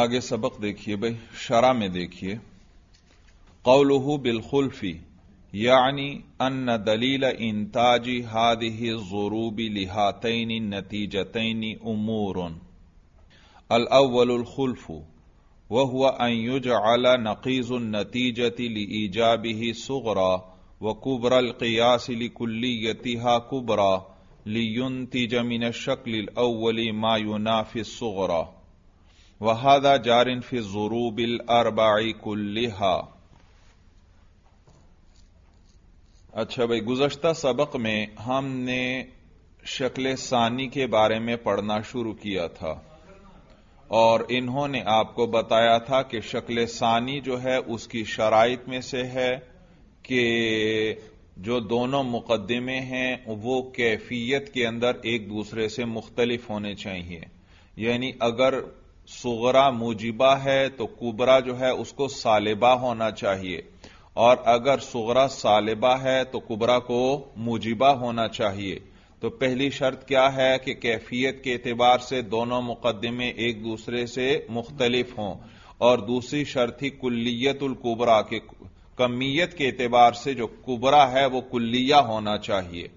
آگے سبق دیکھیے بھائی شرح میں دیکھیے قوله بالخلفی یعنی ان دلیل انتاج هذه الظروب لهاتين النتيجتين امور الاول الخلف وهو ان يجعل نقيز النتيجة لإيجابه صغرى وكبرى القياس لكليتها كبرى لينتج من الشكل الاول ما ينافي الصغرى वहादा जारिन फी जरूबिल अरबाई कुल्लिहा अच्छा भाई गुजश्ता सबक में हमने शक्ल सानी के बारे में पढ़ना शुरू किया था और इन्होंने आपको बताया था कि शक्ल सानी जो है उसकी शराइत में से है कि जो दोनों मुकदमे हैं वो कैफियत के अंदर एक दूसरे से मुख्तलिफ होने चाहिए यानी अगर सुगरा मुजिबा है तो कुबरा जो है उसको सालिबा होना चाहिए और अगर सुगरा सालिबा है तो कुबरा को मुजिबा होना चाहिए तो पहली शर्त क्या है कि कैफियत के एतबार से दोनों मुकदमे एक दूसरे से मुख्तलिफ हों और दूसरी शर्त ही कुल्लियतुल्कुबरा के कमियत के एतबार से जो कुबरा है वो कुल्लिया होना चाहिए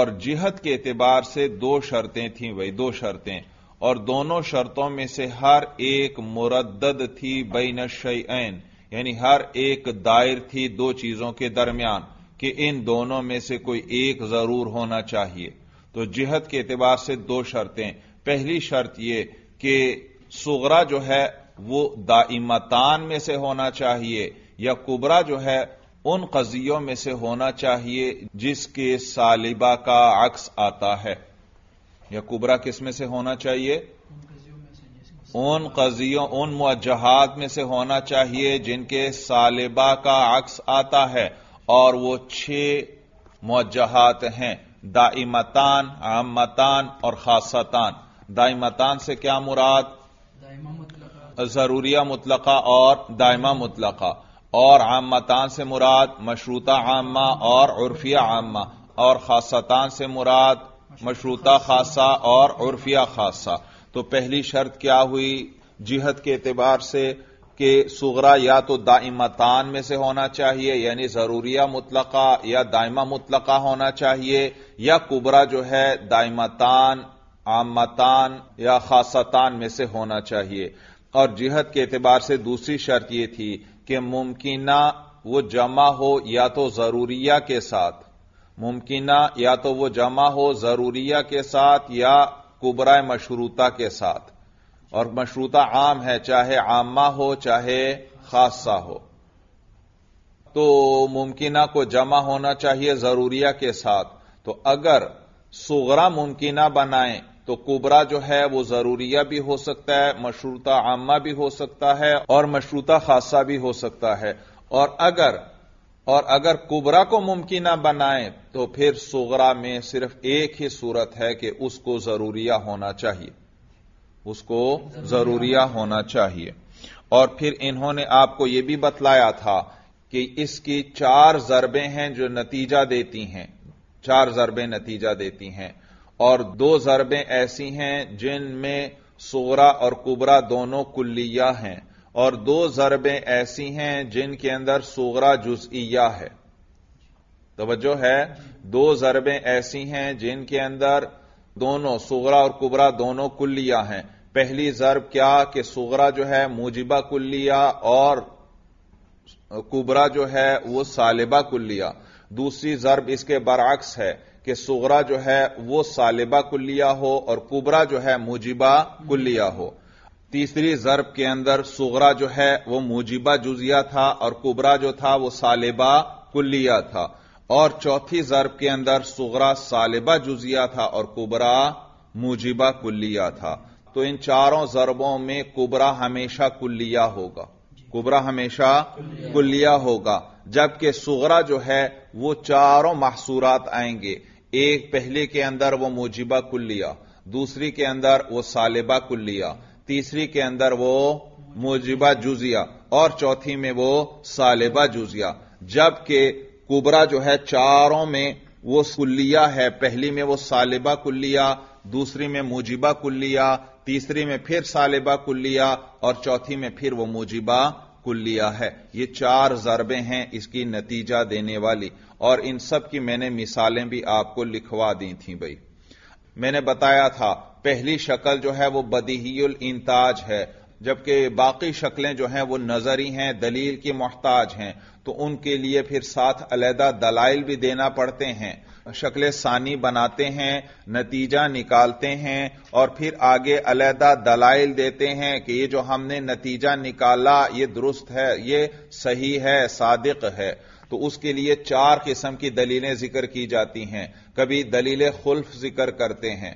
और जिहत के एतबार से दो शर्तें थीं वही दो शर्तें और दोनों शर्तों में से हर एक मुरद थी बैन शैन यानी हर एक दायर थी दो चीजों के दरमियान कि इन दोनों में से कोई एक जरूर होना चाहिए तो जिहत के एतबार से दो शर्तें पहली शर्त यह कि सुगरा जो है वो दाइमतान में से होना चाहिए या कुबरा जो है उन कजियों में से होना चाहिए जिसके सालिबा का अक्स आता है या कुबरा किस में से होना चाहिए उन कजियों उन मुजहात में से होना चाहिए जिनके सालिबा का अक्स आता है और वो छह मुजहात हैं दाइमतान आमतान और खासतान दाइमतान से क्या मुराद जरूरिया मुतलका और दायमा मुतलका और आमतान से मुराद मशरूता आमा और उर्फिया आमा और खासतान से मुराद मशरूता खासा और उर्फिया खासा तो पहली शर्त क्या हुई जिहत के एतबार से कि सुगरा या तो दाइमतान में से होना चाहिए यानी जरूरिया मुतलका या दाइमा मुतलका होना चाहिए या कुबरा जो है दाइमतान आमतान या खासतान में से होना चाहिए और जिहत के एतबार से दूसरी शर्त यह थी कि मुमकिना वो जमा हो या तो जरूरिया के साथ मुमकिना या तो वो जमा हो जरूरिया के साथ या कुबरा मशरूता के साथ और मशरूता आम है चाहे आमा हो चाहे खासा हो तो मुमकिना को जमा होना चाहिए जरूरिया के साथ तो अगर सुगरा मुमकिना बनाएं तो कुबरा जो है वो जरूरिया भी हो सकता है मशरूता आमा भी हो सकता है और मशरूता खासा भी हो सकता है और अगर और अगर कुबरा को मुमकिन बनाएं तो फिर सुगरा में सिर्फ एक ही सूरत है कि उसको जरूरिया होना चाहिए उसको जरूरिया होना चाहिए और फिर इन्होंने आपको यह भी बतलाया था कि इसकी चार जरबें हैं जो नतीजा देती हैं चार जरबें नतीजा देती हैं और दो जरबें ऐसी हैं जिनमें सोरा और कुबरा दोनों कुल्लिया हैं और दो ज़रबें ऐसी हैं जिनके अंदर सोगरा जुजिया है तोज्जो है दो ज़रबें ऐसी हैं जिनके अंदर दोनों सोगरा और कुबरा दोनों कुल्लिया हैं पहली ज़रब क्या कि सोगरा जो है मुजिबा कुल्लिया और कुबरा जो है वो सालिबा कुल्लिया दूसरी ज़रब इसके बरक्स है कि सोगरा जो है वो सालिबा कुल्लिया हो और कुबरा जो है मुजिबा कुल्लिया हो तीसरी जरब के अंदर सुगरा जो है वह मुजिबा जुजिया था और कुबरा जो था वह सालिबा कुल्लिया था और चौथी जरब के अंदर सुगरा सालिबा जुजिया था और कुबरा मुजिबा कुल्लिया था तो इन चारों जरबों में कुबरा हमेशा कुल्लिया होगा कुबरा हमेशा कुल्लिया होगा जबकि सुगरा जो है वो चारों महसूरात आएंगे एक पहले के अंदर वो मुजिबा कुल्लिया दूसरी के अंदर वो सालिबा कुल्लिया तीसरी के अंदर वो मुजिबा जुजिया और चौथी में वो सालिबा जुजिया जबकि कुबरा जो है चारों में वो कुल्लिया है पहली में वो सालिबा कुल्लिया दूसरी में मुजिबा कुल्लिया तीसरी में फिर सालिबा कुल्लिया और चौथी में फिर वो मुजिबा कुल्लिया है ये चार जरबे हैं इसकी नतीजा देने वाली और इन सब की मैंने मिसालें भी आपको लिखवा दी थी भाई मैंने बताया था पहली शक्ल जो है वो बदीहील इंताज है जबकि बाकी शक्लें जो हैं वो नजरी हैं दलील की मोहताज हैं तो उनके लिए फिर साथ अलहदा दलाइल भी देना पड़ते हैं शक्लें सानी बनाते हैं नतीजा निकालते हैं और फिर आगे अलहदा दलाइल देते हैं कि ये जो हमने नतीजा निकाला ये दुरुस्त है ये सही है सादिक है तो उसके लिए चार किस्म की दलीलें जिक्र की जाती हैं कभी दलील खुल्फ जिक्र करते हैं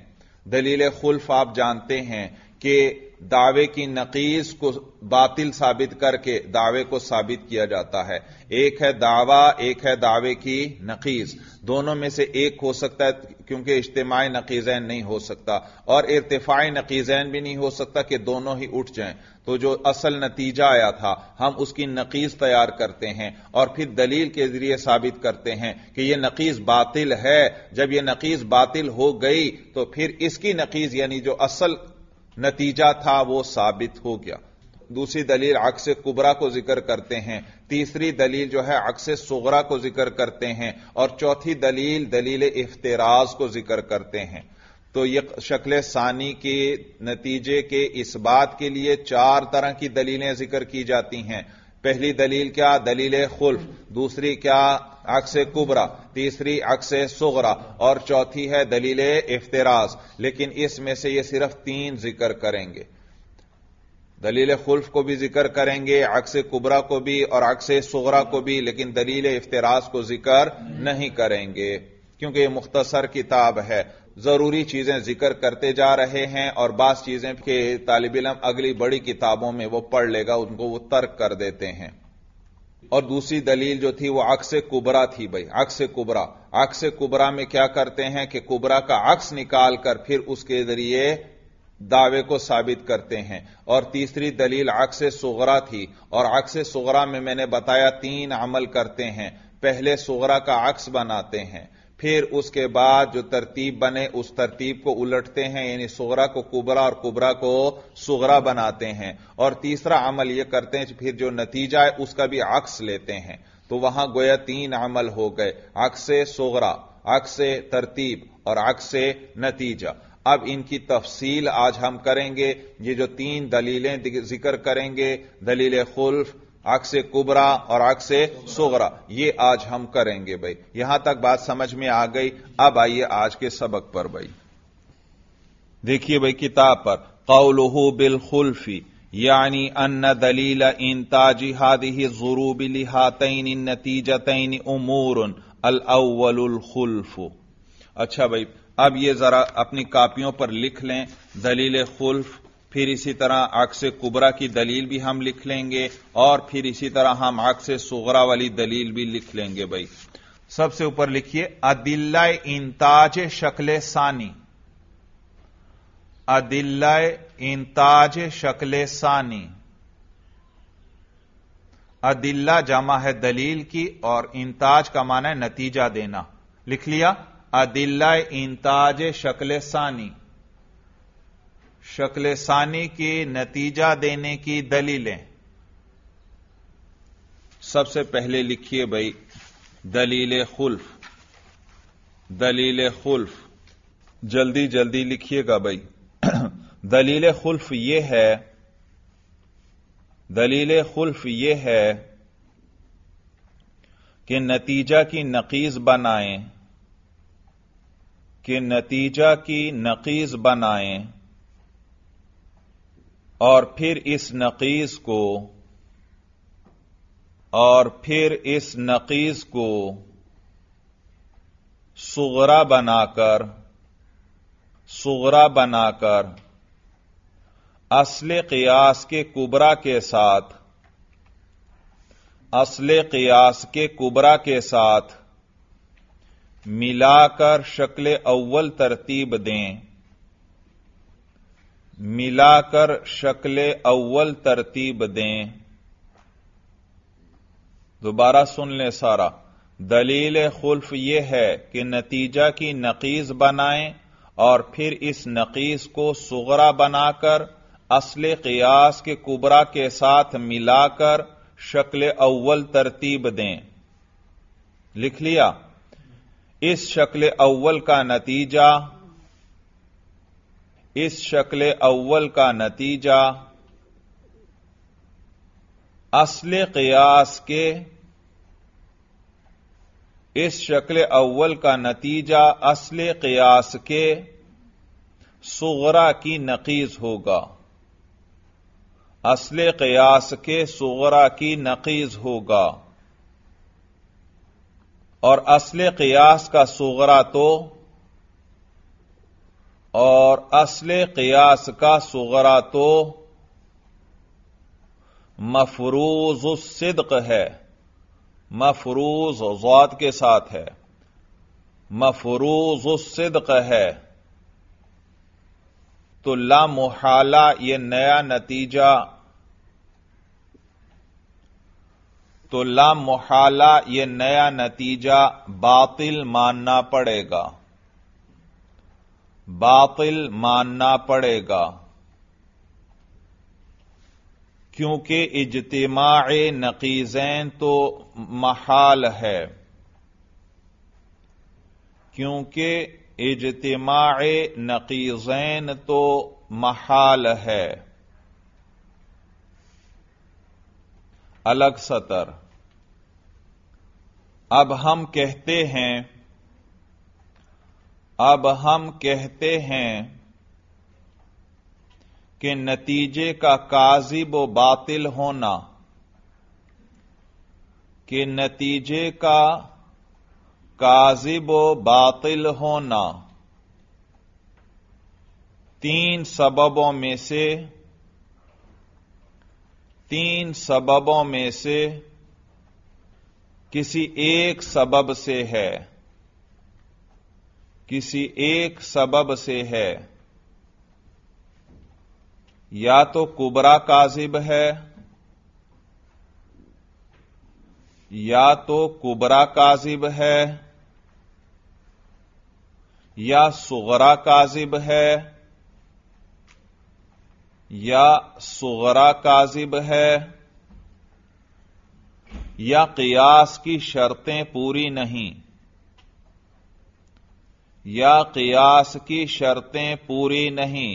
दलील खुल्फ आप जानते हैं कि दावे की नकीस को बातिल साबित करके दावे को साबित किया जाता है एक है दावा एक है दावे की नकीस दोनों में से एक हो सकता है क्योंकि इज्तमाही नकीजैन नहीं हो सकता और इरतफाई नकीजैन भी नहीं हो सकता कि दोनों ही उठ जाएं तो जो असल नतीजा आया था हम उसकी नकीस तैयार करते हैं और फिर दलील के जरिए साबित करते हैं कि यह नकीस बातिल है जब यह नकीस बातिल हो गई तो फिर इसकी नकीस यानी जो असल नतीजा था वो साबित हो गया दूसरी दलील अक्स कुबरा को जिक्र करते हैं तीसरी दलील जो है अक्स सुगरा को जिक्र करते हैं और चौथी दलील दलील इफ्तराज को जिक्र करते हैं तो ये शक्ल सानी के नतीजे के इस बात के लिए चार तरह की दलीलें जिक्र की जाती हैं पहली दलील क्या दलील खुल्फ दूसरी क्या अक्स कुबरा तीसरी अक्स सुगरा और चौथी है दलील इफ्तराज लेकिन इसमें से ये सिर्फ तीन जिक्र करेंगे दलील खुल्फ को भी जिक्र करेंगे अक्स कुबरा को भी और अक्स सुगरा को भी लेकिन दलील इफ्तराज को जिक्र नहीं करेंगे क्योंकि यह मुख्तसर किताब है जरूरी चीजें जिक्र करते जा रहे हैं और बास चीजें के तालब इलम अगली बड़ी किताबों में वो पढ़ लेगा उनको वो तर्क कर देते हैं और दूसरी दलील जो थी वो अक्स कुबरा थी भाई अक्स कुबरा अक्स कुबरा में क्या करते हैं कि कुबरा का अक्स निकालकर फिर उसके जरिए दावे को साबित करते हैं और तीसरी दलील अक्स सुगरा थी और अक्स सुगरा में मैंने बताया तीन अमल करते हैं पहले सुगरा का अक्स बनाते हैं फिर उसके बाद जो तरतीब बने उस तरतीब को उलटते हैं यानी सोगरा को कुबरा और कुबरा को सुगरा बनाते हैं और तीसरा अमल ये करते हैं फिर जो नतीजा है उसका भी अक्स लेते हैं तो वहां गोया तीन अमल हो गए अक्स सोगरा अक्स तरतीब और अक्स नतीजा अब इनकी तफसील आज हम करेंगे ये जो तीन दलीलें जिक्र करेंगे दलील खुल्फ आग से कुबरा और आग से सोगरा ये आज हम करेंगे भाई यहां तक बात समझ में आ गई अब आइए आज के सबक पर भाई देखिए भाई किताब पर बिल खुल्फी यानी अन्न दलील इन ताजिहादी जरूब लिहातन इन नतीजतन उमूर खुल्फ अच्छा भाई अब ये जरा अपनी कापियों पर लिख लें दलील खुल्फ फिर इसी तरह अक्स कुबरा की दलील भी हम लिख लेंगे और फिर इसी तरह हम अक्स सोगरा वाली दलील भी लिख लेंगे भाई सबसे ऊपर लिखिए अदिल्लाय इंताज शक्ल सानी अदिल्लाय इंताज शक्ल सानी अदिल्ला जमा है दलील की और इंताज का माना है नतीजा देना लिख लिया अदिल्लाय इंताज शक्ल सानी शक्ल सानी की नतीजा देने की दलीलें सबसे पहले लिखिए भाई दलील खुल्फ दलील खुल्फ जल्दी जल्दी लिखिएगा भाई दलील खुल्फ ये है दलील खुल्फ ये है कि नतीजा की नकीज बनाएं कि नतीजा की नकीज बनाएं और फिर इस नकीस को और फिर इस नकीस को सुगरा बनाकर सुगरा बनाकर असल कियास के कुबरा के साथ असल कियास के कुबरा के साथ मिलाकर शक्ल अव्वल तरतीब दें मिलाकर शक्ल अव्वल तरतीब दें दोबारा सुन लें सारा दलील खुल्फ यह है कि नतीजा की नकीज बनाएं और फिर इस नकीज को सुगरा बनाकर असल कियास के कुबरा के साथ मिलाकर शक्ल अव्वल तरतीब दें लिख लिया इस शक्ल अव्वल का नतीजा इस शक्ल अव्वल का नतीजा असल कयास के इस शक्ल अव्वल का नतीजा असल कयास के सुगरा की नकीज होगा असल कयास के सुगरा की नकीज होगा और असल कयास का सुगरा तो और असल कयास का सुगरा तो मफरूज सिद्क है मफरूज जौत के साथ है मफरूज सिद्क है तो ला मुहाला ये नया नतीजा तो ला मुहाला ये नया नतीजा बातिल मानना पड़ेगा बातिल मानना पड़ेगा क्योंकि इजतमा नकीजैन तो महाल है क्योंकि इजतमा नकीजैन तो महाल है अलग सतर अब हम कहते हैं अब हम कहते हैं कि नतीजे का काजिब व बातिल होना कि नतीजे का काजिब व बातिल होना तीन सबबों में से तीन सबबों में से किसी एक सबब से है किसी एक सबब से है या तो कुबरा काजिब है या तो कुबरा काजिब है या सुगरा काजिब है या सुगरा काजिब है या कियास की शर्तें पूरी नहीं या कियास की शर्तें पूरी नहीं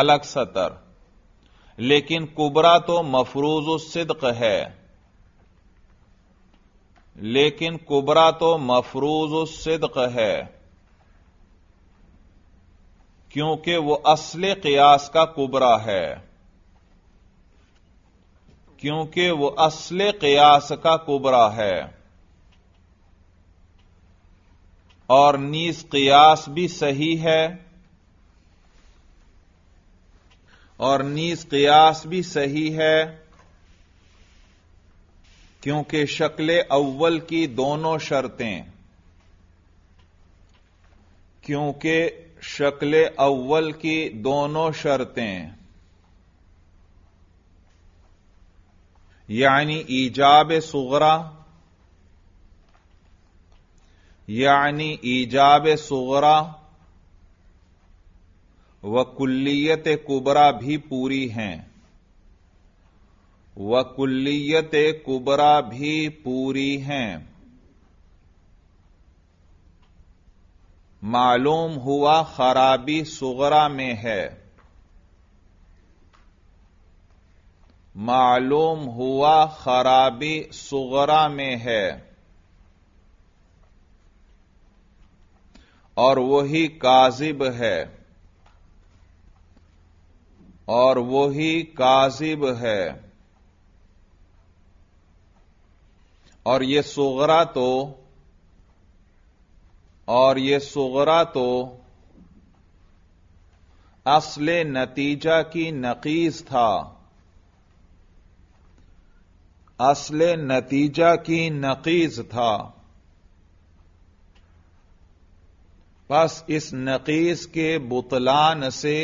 अलग सतर लेकिन कुबरा तो मफरूज सिद्क है लेकिन कुबरा तो मफरूज सिद्क है क्योंकि वो असल कयास का कुबरा है क्योंकि वो असल कयास का कुबरा है और नीस कियास भी सही है और नीस कियास भी सही है क्योंकि शक्ल अव्वल की दोनों शर्तें क्योंकि शक्ल अव्वल की दोनों शर्तें यानी ईजाब सुगरा यानी ईजाब सगरा व कुल्लियत कुबरा भी पूरी हैं व कुल्लियत कुबरा भी पूरी हैं मालूम हुआ खराबी सुगरा में है मालूम हुआ खराबी सुगरा में है और वही काजिब है और वही काजिब है और ये सुगरा तो और ये सुगरा तो असल नतीजा की नकीज था असल नतीजा की नकीज था बस इस नकीस के बुतलान से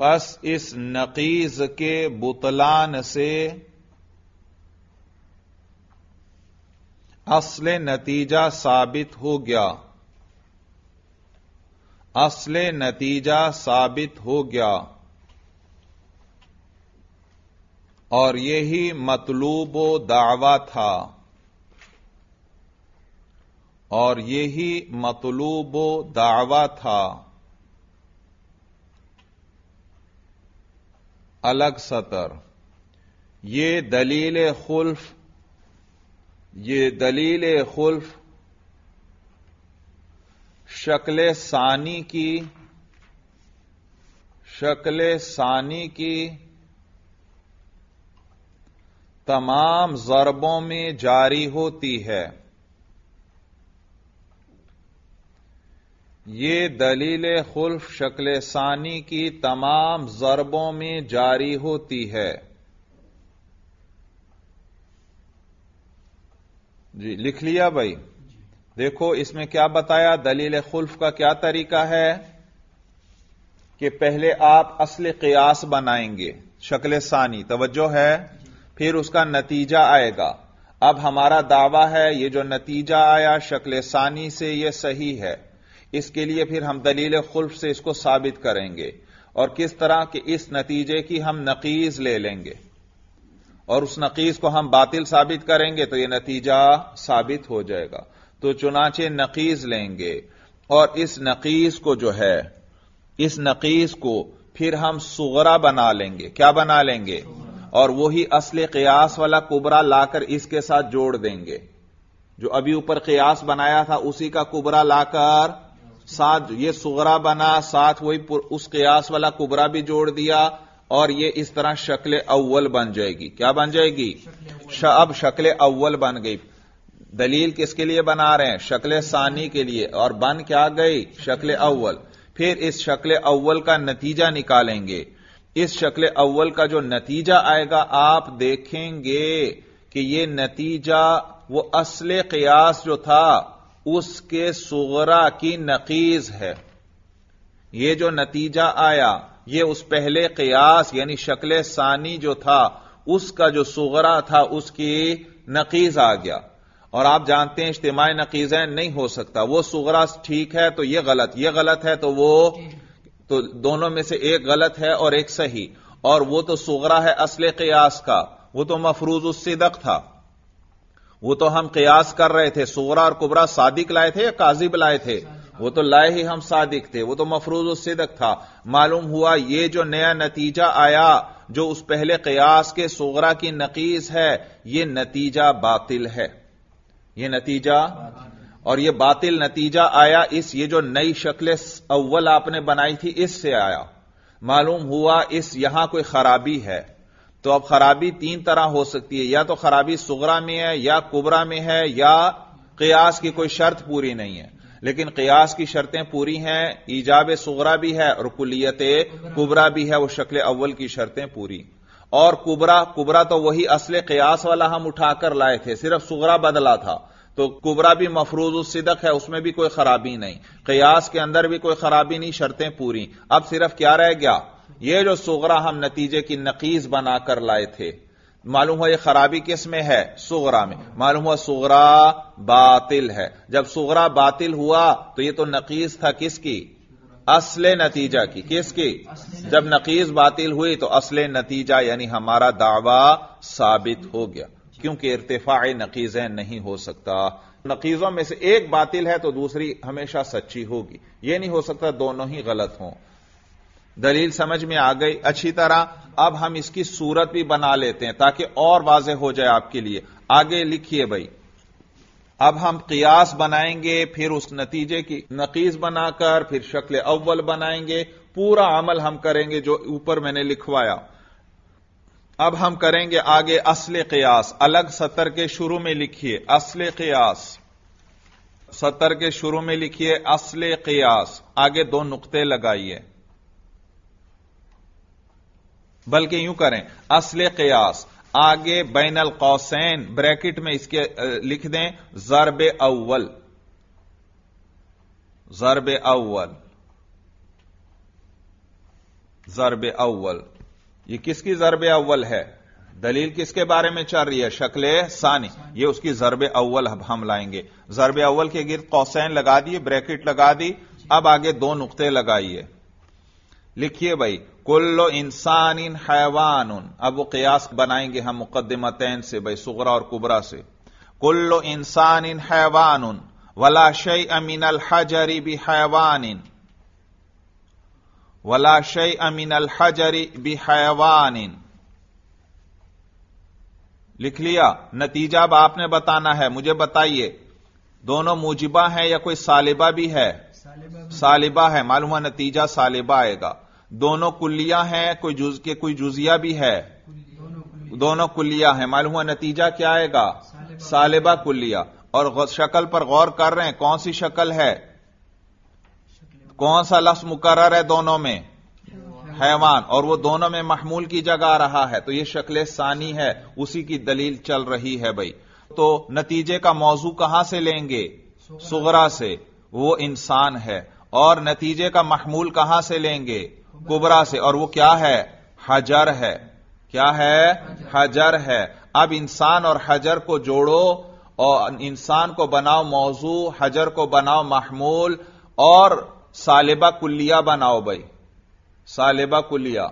बस इस नकीज के बुतलान से असल नतीजा साबित हो गया असल नतीजा साबित हो गया और यही मतलूब दावा था और यही मतलूब दावा था अलग सतर ये दलील खुल्फ ये दलील खुल्फ शक्ल सानी की शक्ल सानी की तमाम जरबों में जारी होती है ये दलील खुल्फ शक्ल सानी की तमाम जरबों में जारी होती है जी लिख लिया भाई देखो इसमें क्या बताया दलील खुल्फ का क्या तरीका है कि पहले आप असल कयास बनाएंगे शक्ल सानी तवज्जो है फिर उसका नतीजा आएगा अब हमारा दावा है ये जो नतीजा आया शक्ल सानी से यह सही है इसके लिए फिर हम दलील खुल्फ से इसको साबित करेंगे और किस तरह के इस नतीजे की हम नकीज ले लेंगे और उस नकीज को हम बातिल साबित करेंगे तो यह नतीजा साबित हो जाएगा तो चुनाचे नकीज लेंगे और इस नकीज को जो है इस नकीज को फिर हम सुगरा बना लेंगे क्या बना लेंगे और वही असल कयास वाला कुबरा लाकर इसके साथ जोड़ देंगे जो अभी ऊपर कयास बनाया था उसी का कुबरा लाकर साथ ये सुगरा बना साथ वही उस कयास वाला कुबरा भी जोड़ दिया और ये इस तरह शक्ल अव्वल बन जाएगी क्या बन जाएगी अब शक्ल अव्वल बन गई दलील किसके लिए बना रहे हैं शक्ल सानी के लिए और बन क्या गई शक्ल अव्वल फिर इस शक्ल अव्वल का नतीजा निकालेंगे इस शक्ल अव्वल का जो नतीजा आएगा आप देखेंगे कि यह नतीजा वो असल कयास जो था उसके सुगरा की नकीज है यह जो नतीजा आया ये उस पहले कयास यानी शक्ल सानी जो था उसका जो सुगरा था उसकी नकीज आ गया और आप जानते हैं इज्तमाही नकीजें नहीं हो सकता वो सुगरा ठीक है तो यह गलत यह गलत है तो वो तो दोनों में से एक गलत है और एक सही और वो तो सुगरा है असल कयास का वो तो मफरूज उस सिदक था वो तो हम कयास कर रहे थे सोरा और कुबरा सादिक लाए थे या काजिब लाए थे वो तो लाए ही हम सादिक थे वो तो मफरूज सिदक था मालूम हुआ ये जो नया नतीजा आया जो उस पहले कयास के सोगरा की नकीज है ये नतीजा बातिल है ये नतीजा और ये बातिल नतीजा आया इस ये जो नई शक्ल अव्वल आपने बनाई थी इससे आया मालूम हुआ इस यहां कोई खराबी है तो अब खराबी तीन तरह हो सकती है या तो खराबी सुगरा में है या कुबरा में है या कयास की कोई शर्त पूरी नहीं है लेकिन कयास की शर्तें पूरी हैं ईजाब सुगरा भी है और कुलियत कुबरा भी है वो शक्ल अव्वल की शर्तें पूरी और कुबरा कुबरा तो वही असले कयास वाला हम उठाकर लाए थे सिर्फ सुगरा बदला था तो कुबरा भी मफरूज सिदक है उसमें भी कोई खराबी नहीं कयास के अंदर भी कोई खराबी नहीं शर्तें पूरी अब सिर्फ क्या रह गया ये जो सुगरा हम नतीजे की नकीज बनाकर लाए थे मालूम हुआ यह खराबी किस में है सुगरा में मालूम हुआ सुगरा बातिल है जब सुगरा बातिल हुआ तो यह तो नकीज था किसकी असले नतीजा की किसकी जब नकीज बातिल हुई तो असले नतीजा यानी हमारा दावा साबित हो गया क्योंकि इरतफाई नकीजें नहीं हो सकता नकीजों में से एक बातिल है तो दूसरी हमेशा सच्ची होगी यह नहीं हो सकता दोनों ही गलत हों दलील समझ में आ गई अच्छी तरह अब हम इसकी सूरत भी बना लेते हैं ताकि और वाजह हो जाए आपके लिए आगे लिखिए भाई अब हम कियास बनाएंगे फिर उस नतीजे की नकीस बनाकर फिर शक्ल अव्वल बनाएंगे पूरा अमल हम करेंगे जो ऊपर मैंने लिखवाया अब हम करेंगे आगे असल कियास अलग सतर के शुरू में लिखिए असल कियास सतर के शुरू में लिखिए असल कियास आगे दो नुकते लगाइए बल्कि यूं करें असल कयास आगे बैनल कौसैन ब्रैकेट में इसके लिख दें जरब अव्वल जरब अव्वल जरब अव्वल ये किसकी जरब अव्वल है दलील किसके बारे में चल रही है शक्ल सानी ये उसकी जरब अव्वल अब हम लाएंगे जरब अव्वल के गिर्द कौसैन लगा दिए ब्रैकेट लगा दी अब आगे दो नुकते लगाइए लिखिए भाई कुल्लो इंसान इन हैवान अब वो कयास बनाएंगे हम मुकदमतैन से भाई सुगरा और कुबरा से कुल्लो इंसान इन हैवान वला शई अमीन अल हजरी भी हैवान वला शई अमीन अल हजरी भी हैवान इन लिख लिया नतीजा अब आपने बताना है मुझे बताइए दोनों मुजिबा है या कोई सालिबा भी है सालिबा है मालूम है नतीजा सालिबा आएगा दोनों कुल्लिया हैं कोई जुज के कोई जुजिया भी है दोनों कुल्लिया है मालूम हुआ नतीजा क्या आएगा सालिबा कुल्लिया और शक्ल पर गौर कर रहे हैं कौन सी शक्ल है कौन सा लफ्ज मुकर है दोनों में हैवान और वो दोनों में महमूल की जगह आ रहा है तो ये शक्ल सानी है उसी की दलील चल रही है भाई तो नतीजे का मौजू कहां से लेंगे सुगरा से वो इंसान है और नतीजे का महमूल कहां से लेंगे कुबरा से और वो क्या है हजर है क्या है हजर है अब इंसान और हजर को जोड़ो और इंसान को बनाओ मौजू हजर को बनाओ महमूल और सालिबा कुलिया बनाओ भाई सालिबा कुलिया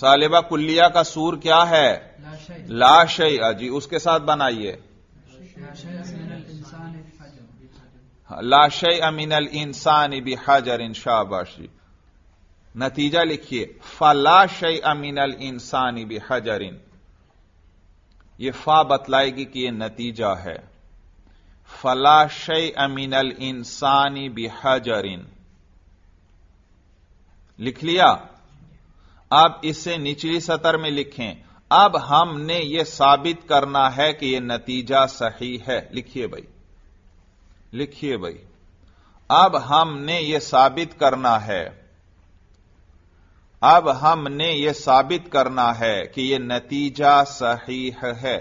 सालिबा कुल्लिया का सूर क्या है लाशई अजी उसके साथ बनाइए लाशई अमीन अल इंसान बिहाजर इन इंशाबाशी नतीजा लिखिए फला अमीन अल इंसानी भी इन यह फा बतलाएगी कि यह नतीजा है फला अमीन अमीनल इंसानी भी इन लिख लिया अब इसे निचली सतर में लिखें अब हमने यह साबित करना है कि यह नतीजा सही है लिखिए भाई लिखिए भाई अब हमने यह साबित करना है अब हमने यह साबित करना है कि यह नतीजा सही है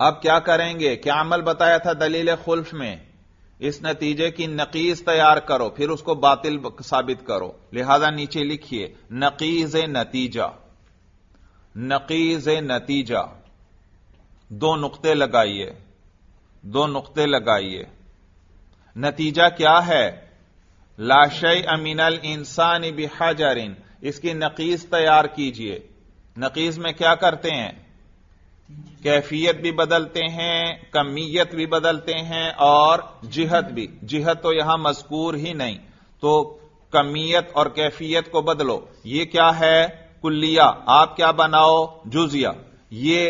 अब क्या करेंगे क्या अमल बताया था दलील खुल्फ में इस नतीजे की नकीज तैयार करो फिर उसको बातिल साबित करो लिहाजा नीचे लिखिए नकीज नतीजा नकीज नतीजा दो नुकते लगाइए दो नुकते लगाइए नतीजा क्या है लाशय अमीनल इंसान बिहाजरिन इसकी नकीस तैयार कीजिए नकीस में क्या करते हैं कैफियत भी बदलते हैं कमीयत भी बदलते हैं और जिहत भी जिहत तो यहां मजकूर ही नहीं तो कमीयत और कैफियत को बदलो ये क्या है कुल्लिया आप क्या बनाओ जुजिया ये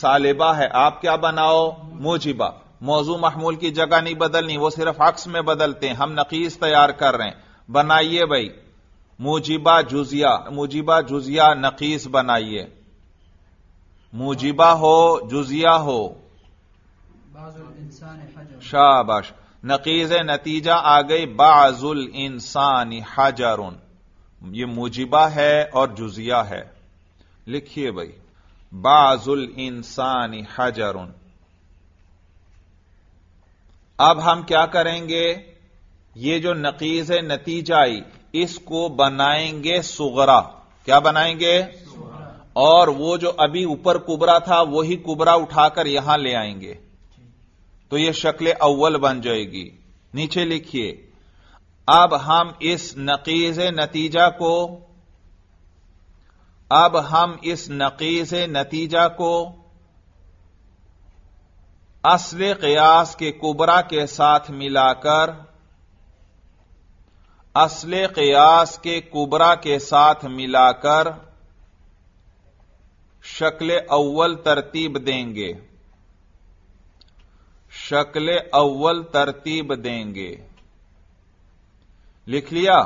सालिबा है आप क्या बनाओ मोजिबा मौजू महमूल की जगह नहीं बदलनी वो सिर्फ अक्स में बदलते हैं हम नकीस तैयार कर रहे हैं बनाइए भाई मुजिबा जुजिया मुजिबा जुजिया नकीस बनाइए मुजिबा हो जुजिया हो शाबाश नकीज नतीजा आ गई बाजुल इंसानी उन ये मुजिबा है और जुजिया है लिखिए भाई बाजुल इंसानी उन अब हम क्या करेंगे ये जो नकीज नतीजाई इसको बनाएंगे सुगरा क्या बनाएंगे और वो जो अभी ऊपर कुबरा था वही कुबरा उठाकर यहां ले आएंगे तो ये शक्ल अव्वल बन जाएगी नीचे लिखिए अब हम इस नकीज नतीजा को अब हम इस नकीज नतीजा को असल कयास के कुबरा के साथ मिलाकर असल कयास के कुबरा के साथ मिलाकर शक्ल अव्वल तरतीब देंगे शक्ल अव्वल तरतीब देंगे लिख लिया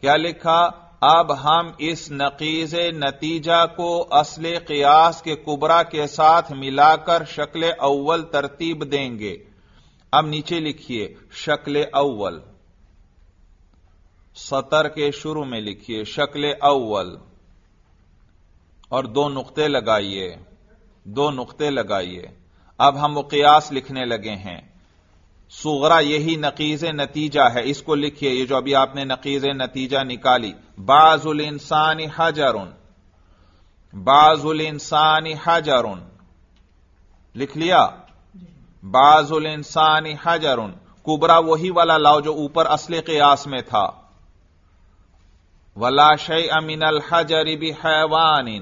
क्या लिखा अब हम इस नकीज नतीजा को असल कयास के कुबरा के साथ मिलाकर शक्ल अव्वल तरतीब देंगे अब नीचे लिखिए शक्ल अव्वल सतर के शुरू में लिखिए शक्ल अव्वल और दो नुकते लगाइए दो नुकते लगाइए अब हम वो कयास लिखने लगे हैं सुगरा यही नकीज नतीजा है इसको लिखिए ये जो अभी आपने नकीज नतीजा निकाली बाजुल इंसान हजर उन बाजुल इंसान हजर उन लिख लिया बाजुल इंसान हजर उन कुबरा वही वाला लाओ जो ऊपर असल कयास में था वला शय अमिनल हजरी भी हैवान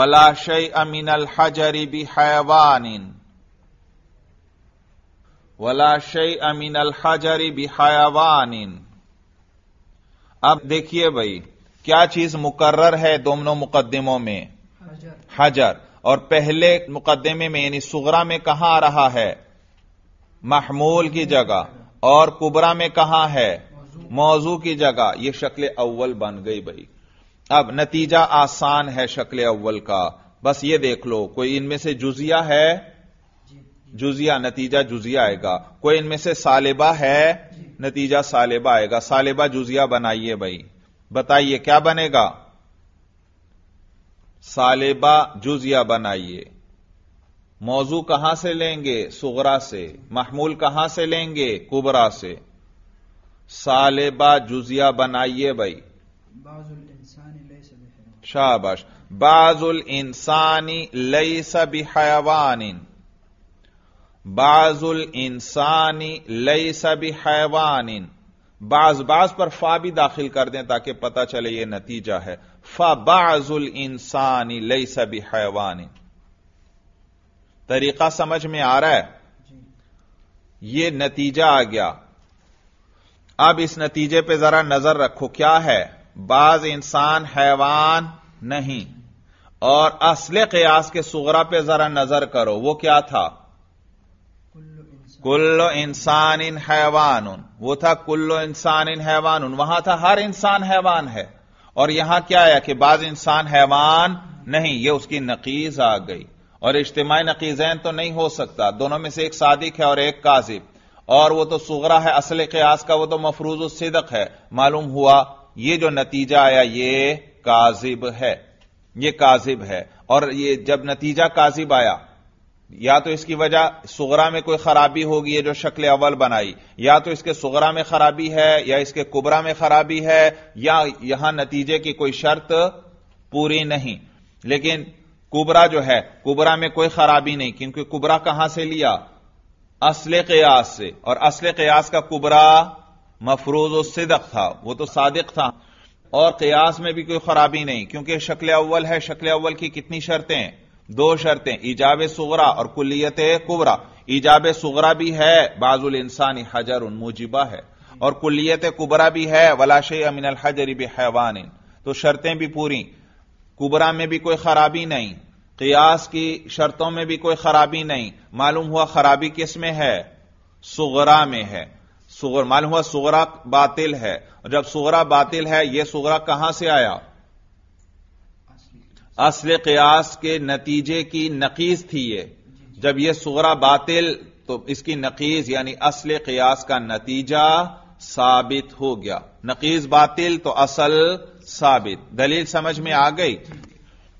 वला शय अमिनल हजरी भी इन वला शई अमीन हजरी बिहायावानिन अब देखिए भाई क्या चीज मुकर्र है दोनों मुकदमों में हजर, हजर। और पहले मुकदमे में यानी सुगरा में कहां आ रहा है महमूल की जगह और कुबरा में कहां है मौजू की जगह यह शक्ल अव्वल बन गई भाई अब नतीजा आसान है शक्ल अव्वल का बस ये देख लो कोई इनमें से जुजिया है जुजिया नतीजा जुजिया आएगा कोई इनमें से सालेबा है नतीजा सालेबा आएगा सालेबा जुजिया बनाइए भाई बताइए क्या बनेगा सालेबा जुजिया बनाइए मौजू कहां से लेंगे सुगरा से महमूल कहां से लेंगे कुबरा से सालेबा जुजिया बनाइए भाई शाबाश बाजुल इंसानी लई सबी हयावान बाजुल इंसानी लई सभी इन बाज बाज पर फा भी दाखिल कर दें ताकि पता चले यह नतीजा है फा बाजुल इंसानी लई सभी इन तरीका समझ में आ रहा है यह नतीजा आ गया अब इस नतीजे पर जरा नजर रखो क्या है बाज इंसान हैवान नहीं और असल कयास के सुगरा पे जरा नजर करो वो क्या था कुल्लो इंसान इन हैवान वो था कुल्लो इंसान इन हैवान वहां था हर इंसान हैवान है और यहां क्या आया कि बाज इंसान हैवान नहीं ये उसकी नकीज आ गई और इज्तमाही नकीजैन तो नहीं हो सकता दोनों में से एक सादिक है और एक काजिब और वो तो सुगरा है असल क्यास का वो तो मफरूज सिदक है मालूम हुआ ये जो नतीजा आया ये काजिब है ये काजिब है और ये जब नतीजा काजिब आया या तो इसकी वजह सुगरा में कोई खराबी होगी है जो शक्ल अव्वल बनाई या तो इसके सुगरा में खराबी है या इसके कुबरा में खराबी है या यहां नतीजे की कोई शर्त पूरी नहीं लेकिन कुबरा जो है कुबरा में कोई खराबी नहीं क्योंकि कुबरा कहां से लिया असले कयास से और असल कयास का कुबरा मफरूज सिदक था वो तो सादिक था और कयास में भी कोई खराबी नहीं क्योंकि शक्ल अव्वल है शक्ल अव्वल की कितनी शर्तें दो शर्तें ईजाब सुगरा और कुलियत कुबरा ईजाब सुगरा भी है बाजुल इंसानी हजर उन मुजिबा है और कुलियत कुबरा भी है वलाशे अमिन हजरी भी हैवान तो शर्तें भी पूरी कुबरा में भी कोई खराबी नहीं कियास की शर्तों में भी कोई खराबी नहीं मालूम हुआ खराबी किस में है सुगरा में है मालूम हुआ सुगरा बातिल है जब सुगरा बातिल है यह सुगरा कहां से आया असल कयास के नतीजे की नकीस थी ये जब यह सगरा बातिल तो इसकी नकीज यानी असल कयास का नतीजा साबित हो गया नकीज बातिल तो असल साबित दलील समझ में आ गई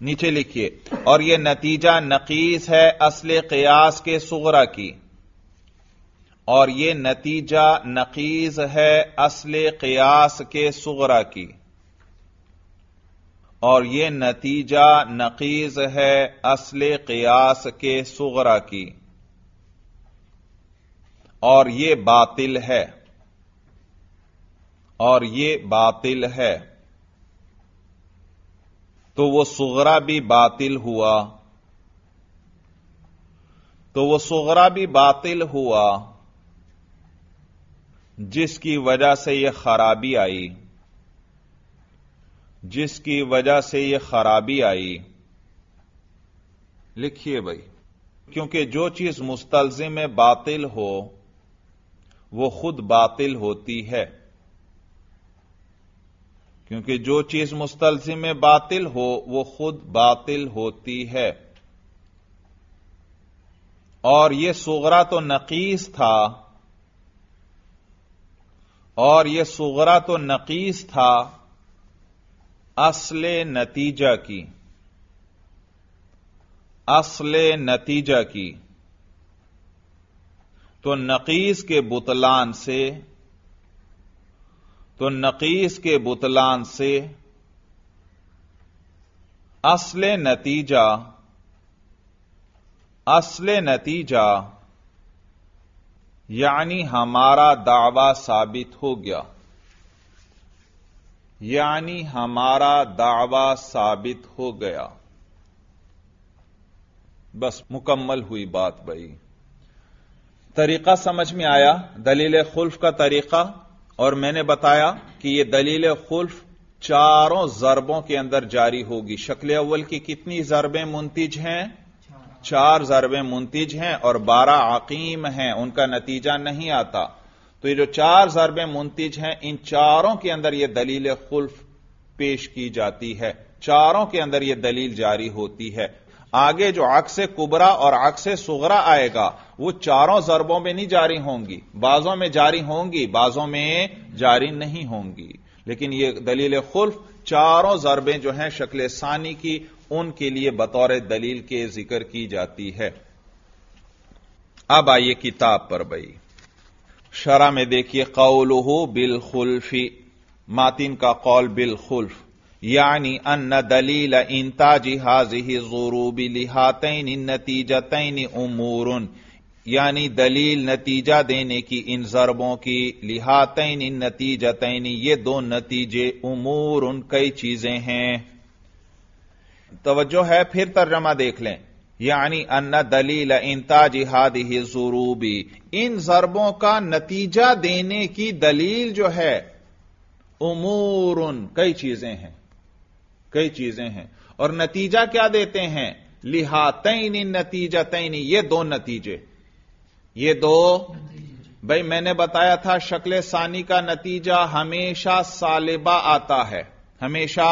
नीचे लिखिए और यह नतीजा नकीस है असल कयास के सुगरा की और यह नतीजा नकीज है असल कयास के सुगरा की और यह नतीजा नकीज है असल कयास के सुगरा की और ये बातिल है और ये बातिल है तो वो सुगरा भी बातिल हुआ तो वो सुगरा भी बातिल हुआ जिसकी वजह से यह खराबी आई जिसकी वजह से यह खराबी आई लिखिए भाई क्योंकि जो चीज मुस्तलजिम में बातिल हो वो खुद बातिल होती है क्योंकि जो चीज मुस्तलजिम में बातिल हो वो खुद बातिल होती है और यह सुगरा तो नकीस था और यह सुगरा तो नकीस था असले नतीजा की असले नतीजा की तो नकीस के बुतलान से तो नकीस के बुतलान से असले नतीजा असले नतीजा यानी हमारा दावा साबित हो गया यानी हमारा दावा साबित हो गया बस मुकम्मल हुई बात भाई तरीका समझ में आया दलील खुल्फ का तरीका और मैंने बताया कि यह दलील खुल्फ चारों जरबों के अंदर जारी होगी शक्ल अव्वल की कितनी जरबें मुंतिज हैं चार जरबें मुंतिज हैं और बारह अकीम हैं उनका नतीजा नहीं आता तो ये जो चार जरबे मुंतज हैं इन चारों के अंदर यह दलील खुल्फ पेश की जाती है चारों के अंदर यह दलील जारी होती है आगे जो अक्स कुबरा और अक्स सुगरा आएगा वो चारों जरबों में नहीं जारी होंगी बाजों में जारी होंगी बाजों में जारी नहीं होंगी लेकिन ये दलील खुल्फ चारों जरबे जो हैं शक्ल सानी की उनके लिए बतौर दलील के जिक्र की जाती है अब आइए किताब पर बई शरा में देखिए कौल हो बिलखुल्फी मातिन का कौल बिलखुल्फ यानी अन्न दलील इंताजी हाजी जरूबी लिहातन तैन उमूर यानी दलील नतीजा देने की इन जरबों की लिहातन तैन ये दो नतीजे उमूर उन कई चीजें हैं तोज्जो है फिर तर्जमा देख लें यानी अन्न दलील इंता जिहाद ही जरूबी इन जरबों का नतीजा देने की दलील जो है उमूर कई चीजें हैं कई चीजें हैं और नतीजा क्या देते हैं लिहा लिहातईन नतीजा तैन ये दो नतीजे ये दो भाई मैंने बताया था शक्ल सानी का नतीजा हमेशा सालिबा आता है हमेशा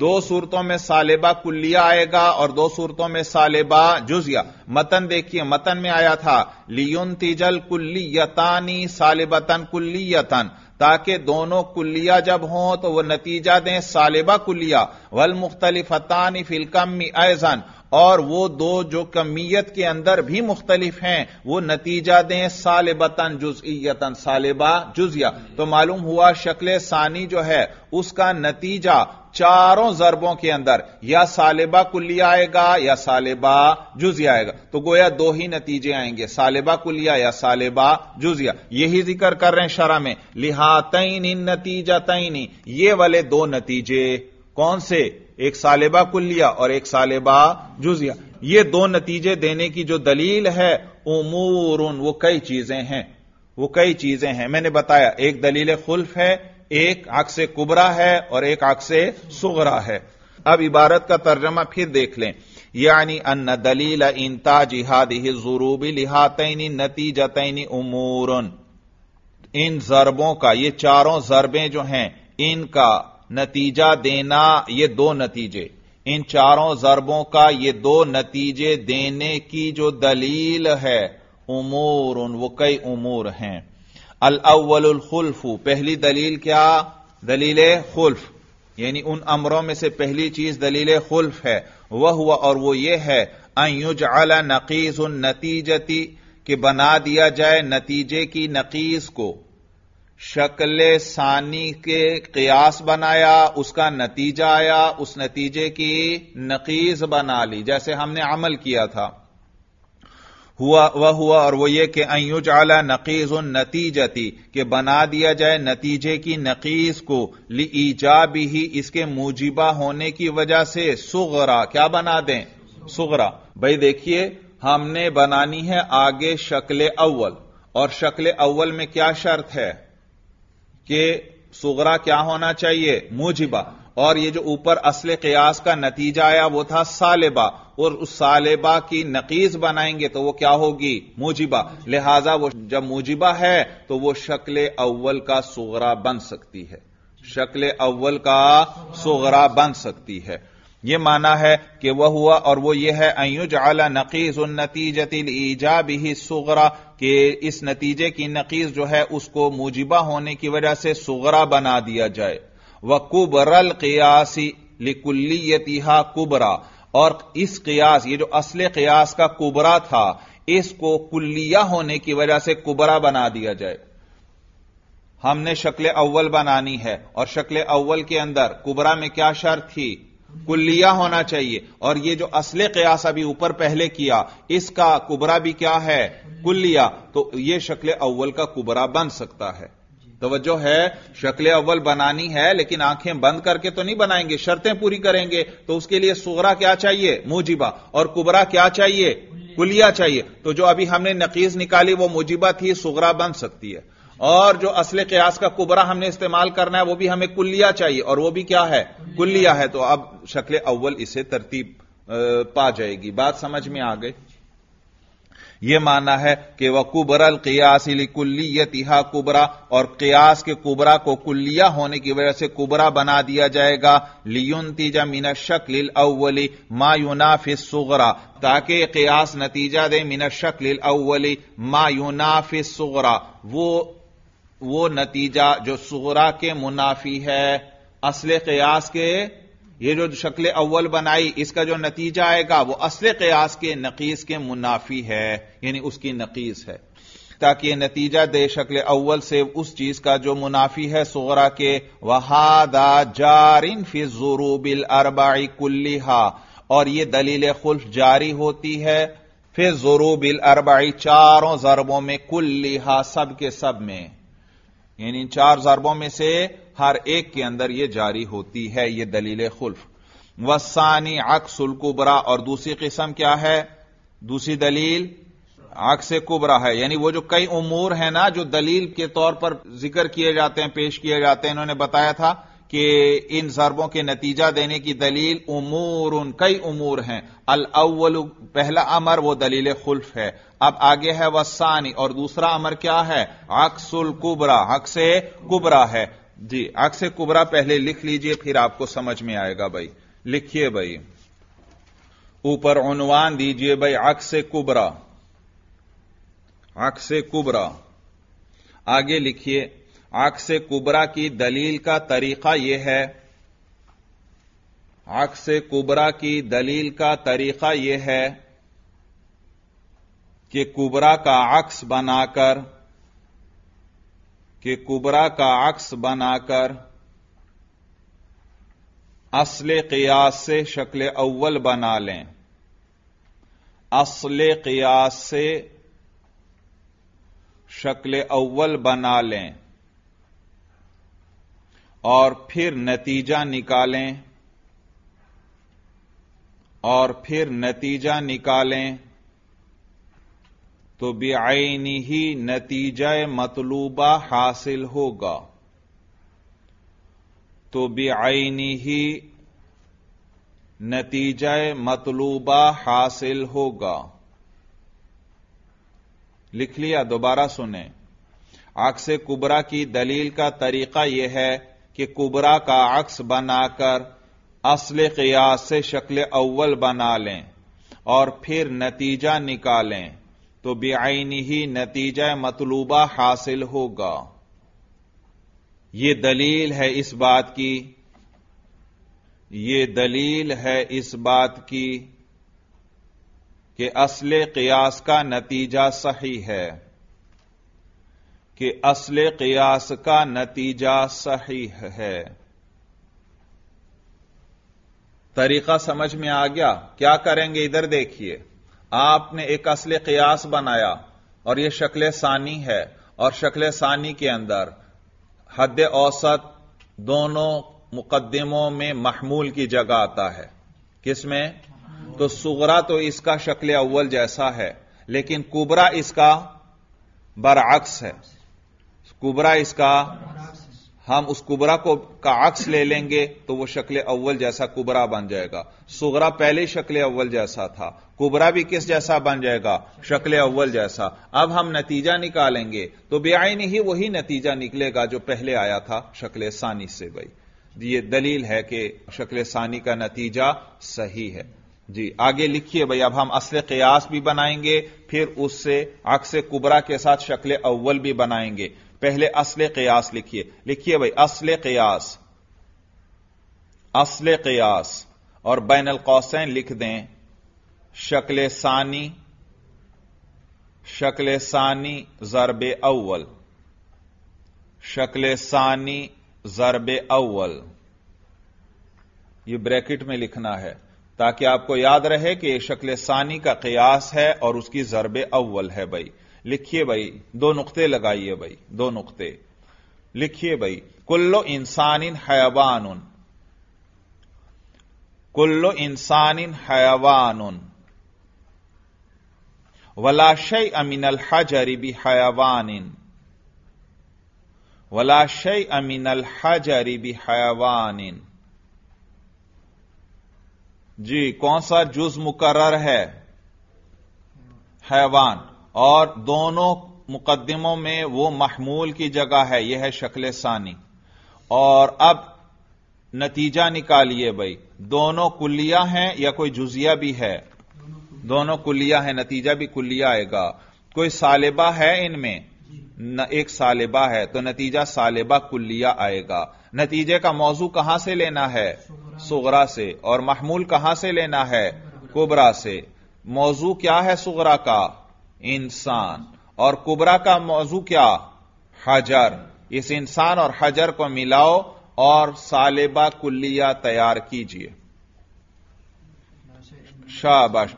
दो सूरतों में सालेबा कुल्लिया आएगा और दो सूरतों में सालेबा जुजिया मतन देखिए मतन में आया था लियुन तिजल कुल्लियतानी सालेबतन कुल्लियतन ताकि दोनों कुल्लिया जब हों तो वह नतीजा दें सालेबा कुल्लिया वल मुख्तलिफतानी फिलकम ऐजन और वो दो जो कमीयत के अंदर भी मुख्तलिफ हैं वो नतीजा दें सालिबतन जुजइयतन सालिबा जुजिया तो मालूम हुआ शक्ल सानी जो है उसका नतीजा चारों जरबों के अंदर या सालिबा कुलिया आएगा या सालिबा जुजिया आएगा तो गोया दो ही नतीजे आएंगे सालिबा कुलिया या सालिबा जुजिया यही जिक्र कर रहे हैं शरा में लिहा इन नतीजा तैनी ये वाले दो नतीजे कौन से एक सालेबा कुल्लिया और एक सालेबा जुजिया ये दो नतीजे देने की जो दलील है उमूर वो कई चीजें हैं वो कई चीजें हैं मैंने बताया एक दलील खुल्फ है एक आख से कुबरा है और एक आख से सुगरा है अब इबारत का तर्जमा फिर देख लें यानी अन्न दलील इंता जिहाद ही जरूबी लिहातनी नतीजतनी उमूरन इन जरबों का ये चारों जरबे जो हैं इनका नतीजा देना ये दो नतीजे इन चारों जरबों का ये दो नतीजे देने की जो दलील है उमूर उन वो कई उमूर हैं अलअलखुल्फू पहली दलील क्या दलील खुल्फ यानी उन अमरों में से पहली चीज दलील खुल्फ है वह हुआ और वो ये है अयुज अला नकीज उन नतीजती कि बना दिया जाए नतीजे की नकीज को शक्ल सानी के कयास बनाया उसका नतीजा आया उस नतीजे की नकीज बना ली जैसे हमने अमल किया था हुआ वह हुआ और वो ये कि अयुज आला नकीज उन नतीजती कि बना दिया जाए नतीजे की नकीज को ली भी ही इसके मूजिबा होने की वजह से सुगरा क्या बना दें सुगरा भाई देखिए हमने बनानी है आगे शक्ल अव्वल और शक्ल अव्वल में क्या शर्त है कि सुगरा क्या होना चाहिए मुजिबा और ये जो ऊपर असल कयास का नतीजा आया वो था सालेबा और उस सालेबा की नकीज बनाएंगे तो वो क्या होगी मुजिबा लिहाजा वो जब मुजिबा है तो वो शक्ल अव्वल का सुगरा बन सकती है शक्ल अव्वल का सुगरा बन सकती है यह माना है कि वह हुआ और वो यह है अयुज अला नकीज उन नतीजतिल ईजा भी सुगरा के इस नतीजे की नकीज जो है उसको मुजिबा होने की वजह से सुगरा बना दिया जाए कुबरल कयासी लिकुल्लियतिहा कुबरा और इस कयास ये जो असले कयास का कुबरा था इसको कुल्लिया होने की वजह से कुबरा बना दिया जाए हमने शक्ल अव्वल बनानी है और शक्ल अव्वल के अंदर कुबरा में क्या शर्त थी कुल्लिया होना चाहिए और ये जो असले कयास अभी ऊपर पहले किया इसका कुबरा भी क्या है कुल्लिया तो ये शक्ल अव्वल का कुबरा बन सकता है तोज्जो है शक्ल अव्वल बनानी है लेकिन आंखें बंद करके तो नहीं बनाएंगे शर्तें पूरी करेंगे तो उसके लिए सुगरा क्या चाहिए मुजिबा और कुबरा क्या चाहिए कुलिया चाहिए तो जो अभी हमने नकीज निकाली वो मुजिबा थी सुगरा बन सकती है और जो असल कयास का कुबरा हमने इस्तेमाल करना है वो भी हमें कुल्लिया चाहिए और वो भी क्या है कुल्लिया है तो अब शक्ल अव्वल इसे तरतीब पा जाएगी बात समझ में आ गई यह माना है कि वह कुबरल कयासिली कुल्लियतिहा कुबरा और कयास के कुबरा को कुल्लिया होने की वजह से कुबरा बना दिया जाएगा लियुन तीजा मिन शक्ल अव्वली मायुनाफिस सुगरा ताकि कयास नतीजा दे मीना शक्ल अव्वली मायुनाफिस सुगरा वो वो नतीजा जो सुगरा के मुनाफी है असल कयास के ये जो शक्ल अव्वल बनाई इसका जो नतीजा आएगा वो असल कयास के नकीस के मुनाफी है यानी उसकी नकीस है ताकि यह नतीजा दे शक्ल अव्वल से उस चीज का जो मुनाफी है सोरा के वहादा जारिन फि जरूबिल अरबाई कुल्लिहा और यह दलील खुल्फ जारी होती है फिर जरूबिल अरबाई चारों जरबों में कुल्लिहा सब के सब में यानी इन चार जरबों में से हर एक के अंदर यह जारी होती है यह दलील खुल्फ वसानी अक्स उलकुबरा और दूसरी किस्म क्या है दूसरी दलील अक्स कुबरा है यानी वो जो कई उमूर है ना जो दलील के तौर पर जिक्र किए जाते हैं पेश किए जाते हैं इन्होंने बताया था कि इन जरबों के नतीजा देने की दलील उमूर उन कई उमूर हैं अल अव्वल पहला अमर वो दलील खुल्फ है अब आगे है वसानी और दूसरा अमर क्या है अक्सुल कुबरा हक से कुबरा है जी अक्स कुबरा पहले लिख लीजिए फिर आपको समझ में आएगा भाई लिखिए भाई ऊपर उनवान दीजिए भाई अक्स कुबरा अक्स कुबरा आगे लिखिए से कुबरा की दलील का तरीका यह है आख से कुबरा की दलील का तरीका यह है कि कुबरा का अक्स बनाकर कि कुबरा का अक्स बनाकर असल कियास से शक्ल अव्वल बना लें असल कियास से शक्ल अव्वल बना लें और फिर नतीजा निकालें और फिर नतीजा निकालें तो बेआईनी ही नतीजा मतलूबा हासिल होगा तो बेआईनी ही नतीजा मतलूबा हासिल होगा लिख लिया दोबारा सुने से कुबरा की दलील का तरीका यह है कि कुबरा का अक्स बनाकर असल कयास से शक्ल अव्वल बना लें और फिर नतीजा निकालें तो बेआईनी ही नतीजा मतलूबा हासिल होगा यह दलील है इस बात की ये दलील है इस बात की कि असल कयास का नतीजा सही है कि असल कयास का नतीजा सही है तरीका समझ में आ गया क्या करेंगे इधर देखिए आपने एक असल कयास बनाया और यह शक्ल सानी है और शक्ल सानी के अंदर हद औसत दोनों मुकदमों में महमूल की जगह आता है किसमें तो सुगरा तो इसका शक्ल अव्वल जैसा है लेकिन कुबरा इसका बरअक्स है कुबरा इसका हम उस कुबरा को का अक्स ले लेंगे तो वो शक्ल अव्वल जैसा कुबरा बन जाएगा सुगरा पहले शक्ल अव्वल जैसा था कुबरा भी किस जैसा बन जाएगा शक्ल अव्वल जैसा अब हम नतीजा निकालेंगे तो बेआईन ही वही नतीजा निकलेगा जो पहले आया था शक्ल सानी से भाई ये दलील है कि शक्ल सानी का नतीजा सही है जी आगे लिखिए भाई अब हम असल कयास भी बनाएंगे फिर उससे अक्स कुबरा के साथ शक्ल अव्वल भी बनाएंगे पहले असल कयास लिखिए लिखिए भाई असल कयास असल कयास और बैन कौसैन लिख दें शक्ल सानी शक्ल सानी जरब अव्वल शक्ल सानी जरब अव्वल ये ब्रैकेट में लिखना है ताकि आपको याद रहे कि शक्ल सानी का कयास है और उसकी जरब अव्वल है भाई लिखिए भाई दो नुकते लगाइए भाई दो नुकते लिखिए भाई कुल्लो इंसान हयावान उन कुल्लो इंसान हयावान उन वलाशय अमीनल हजरी भी इन वलाशय अमीनल हजरी भी इन जी कौन सा जुज मुकर है हैवान और दोनों मुकदमों में वो महमूल की जगह है यह है शक्ल सानी और अब नतीजा निकालिए भाई दोनों कुल्लिया हैं या कोई जुजिया भी है दोनों कुल्लिया है नतीजा भी कुल्लिया आएगा कोई सालिबा है इनमें न एक सालिबा है तो नतीजा सालिबा कुल्लिया आएगा नतीजे का मौजू कहां से लेना है सुगरा से और महमूल कहां से लेना है कुबरा से मौजू क्या है सुगरा का इंसान और कुबरा का मौजू क्या हजर इस इंसान और हजर को मिलाओ और सालेबा कुल्लिया तैयार कीजिए शाबाश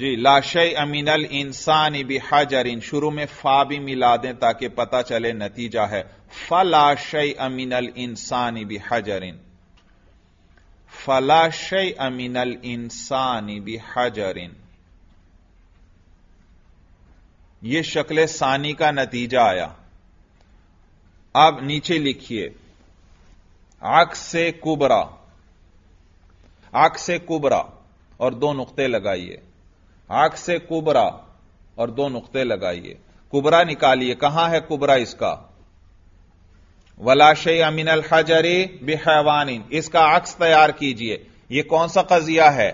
जी लाशय अमीनल इंसान बि हजर इन शुरू में फा भी मिला दें ताकि पता चले नतीजा है फलाशय अमीनल इंसान बि हजर इन फलाशय अमीनल इंसान बि हजर इन यह शक्ल सानी का नतीजा आया अब नीचे लिखिए आख से कुबरा आख से कुबरा और दो नुकते लगाइए आख से कुबरा और दो नुकते लगाइए कुबरा निकालिए कहां है कुबरा इसका वलाशे अल हजरे बेहवानी इसका अक्स तैयार कीजिए यह कौन सा कजिया है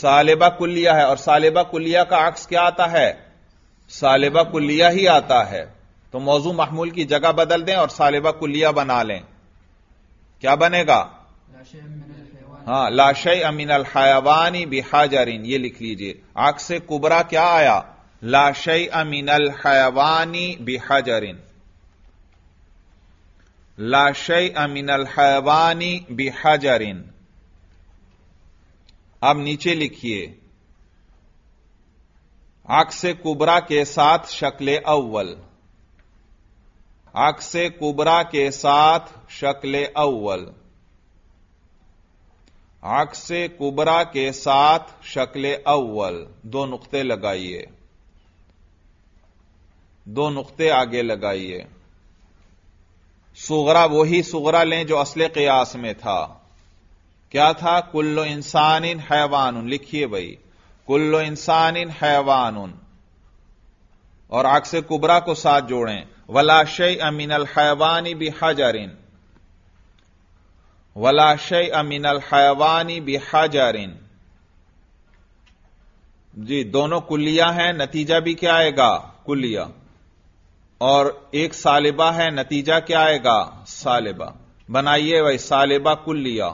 सालेबा कुलिया है और सालेबा कुलिया का अक्स क्या आता है सालेबा कुलिया ही आता है तो मौजू महमूल की जगह बदल दें और सालेबा कुलिया बना लें क्या बनेगा हाँ लाश अमीन अल हयावानी बिहाजरीन ये लिख लीजिए आग से कुबरा क्या आया लाश अमीन अल हयावानी बिहाजरीन लाश अमीन अल हयावानी बिहाजरीन अब नीचे लिखिए आक से कुबरा के साथ शक्ल अव्वल आक से कुबरा के साथ शक्ल अव्वल आक से कुबरा के साथ शक्ल अव्वल दो नुकते लगाइए दो नुकते आगे लगाइए सुगरा वही सुगरा लें जो असले कयास में था क्या था कुल्लो इंसान इन हैवान लिखिए भाई कुल्लो इंसान इन हैवान और से कुबरा को साथ जोड़ें वलाशय अमीनल हैवानी भी हजारिन वलाशय अमीनल हैवानी भी हजारिन जी दोनों कुल्लिया हैं नतीजा भी क्या आएगा कुल्लिया और एक सालिबा है नतीजा क्या आएगा सालिबा बनाइए भाई सालिबा कुल्लिया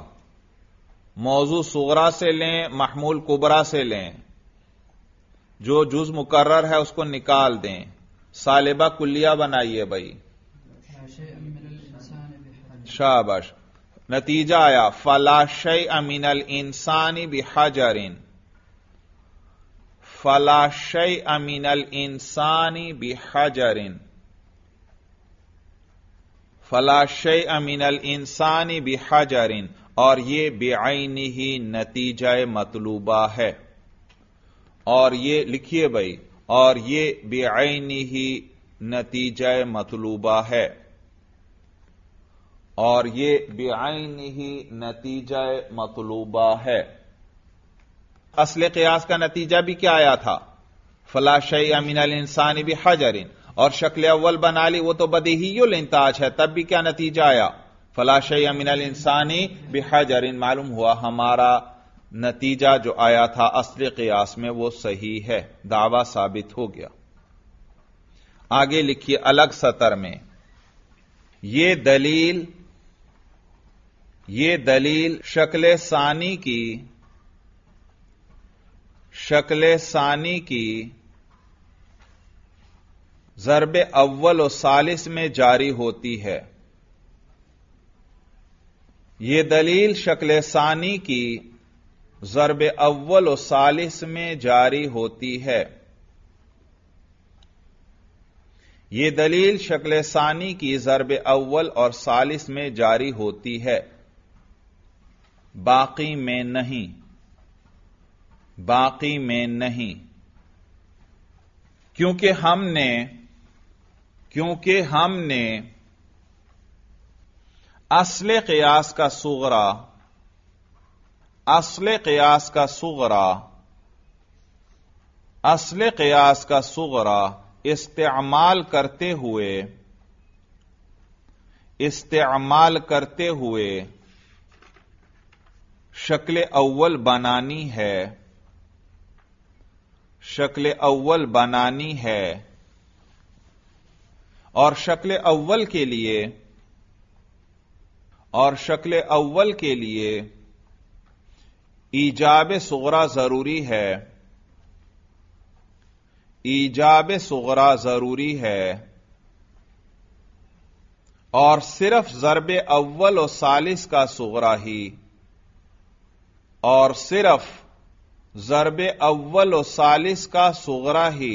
मौजू सगरा से लें महमूल कुबरा से लें जो जुज मुकर्र है उसको निकाल दें सालिबा कुल्लिया बनाइए भाई शाबाश नतीजा आया फलाशय अमीनल इंसानी बिहाजरिन फलाशय अमीनल इंसानी बिहाजरीन फलाशय अमीनल इंसानी बिहाजरिन और ये बेआईन ही नतीजा मतलूबा है और ये लिखिए भाई और ये बेआईन ही नतीजा मतलूबा है और ये बेआईन ही नतीजा मतलूबा है असल कयास का नतीजा भी क्या आया था अमीन अल इंसानी भी हजरिन और शक्ल अव्वल बना ली वो तो बदेही लिंताज है तब भी क्या नतीजा आया फलाशय अमिनल इंसानी इन मालूम हुआ हमारा नतीजा जो आया था असल कयास में वो सही है दावा साबित हो गया आगे लिखिए अलग सतर में ये दलील ये दलील शक्ल सानी की शक्ल सानी की जरब अव्वल और सालिस में जारी होती है ये दलील शक्ल सानी की जरब अव्वल और सालिस में जारी होती है यह दलील शक्ल सानी की जरब अव्वल और सालिस में जारी होती है बाकी में नहीं बाकी में नहीं क्योंकि हमने क्योंकि हमने असल कयास का सुगरा असल कयास का सुगरा असल कयास का सुगरा इस्तेमाल करते हुए इस्तेमाल करते हुए शक्ल अव्वल बनानी है शक्ल अव्वल बनानी है और शक्ल अव्वल के लिए और शक्ल अव्वल के लिए ईजाब सुगरा जरूरी है ईजाब सुगरा जरूरी है और सिर्फ जरब अव्वल और सालिस का सुगरा ही और सिर्फ जरब अव्वल और सालिस का सुगरा ही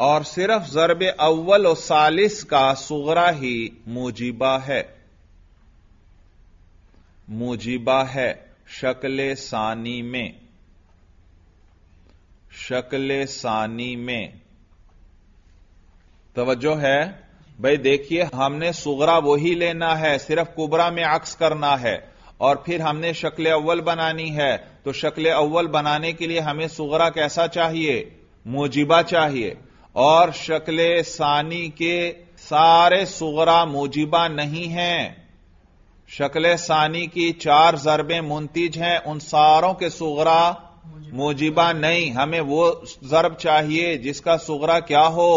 और सिर्फ जरब अव्वल और सालिस का सुगरा ही मोजिबा है मोजिबा है शक्ल सानी में शक्ल सानी में तोज्जो है भाई देखिए हमने सुगरा वही लेना है सिर्फ कुबरा में अक्स करना है और फिर हमने शक्ल अव्वल बनानी है तो शक्ल अव्वल बनाने के लिए हमें सुगरा कैसा चाहिए मोजिबा चाहिए और शक्ल सानी के सारे सुगरा मोजिबा नहीं हैं शक्ल सानी की चार जरबें मुंतज हैं उन सारों के सुगरा मोजिबा नहीं हमें वो जरब चाहिए जिसका सुगरा क्या हो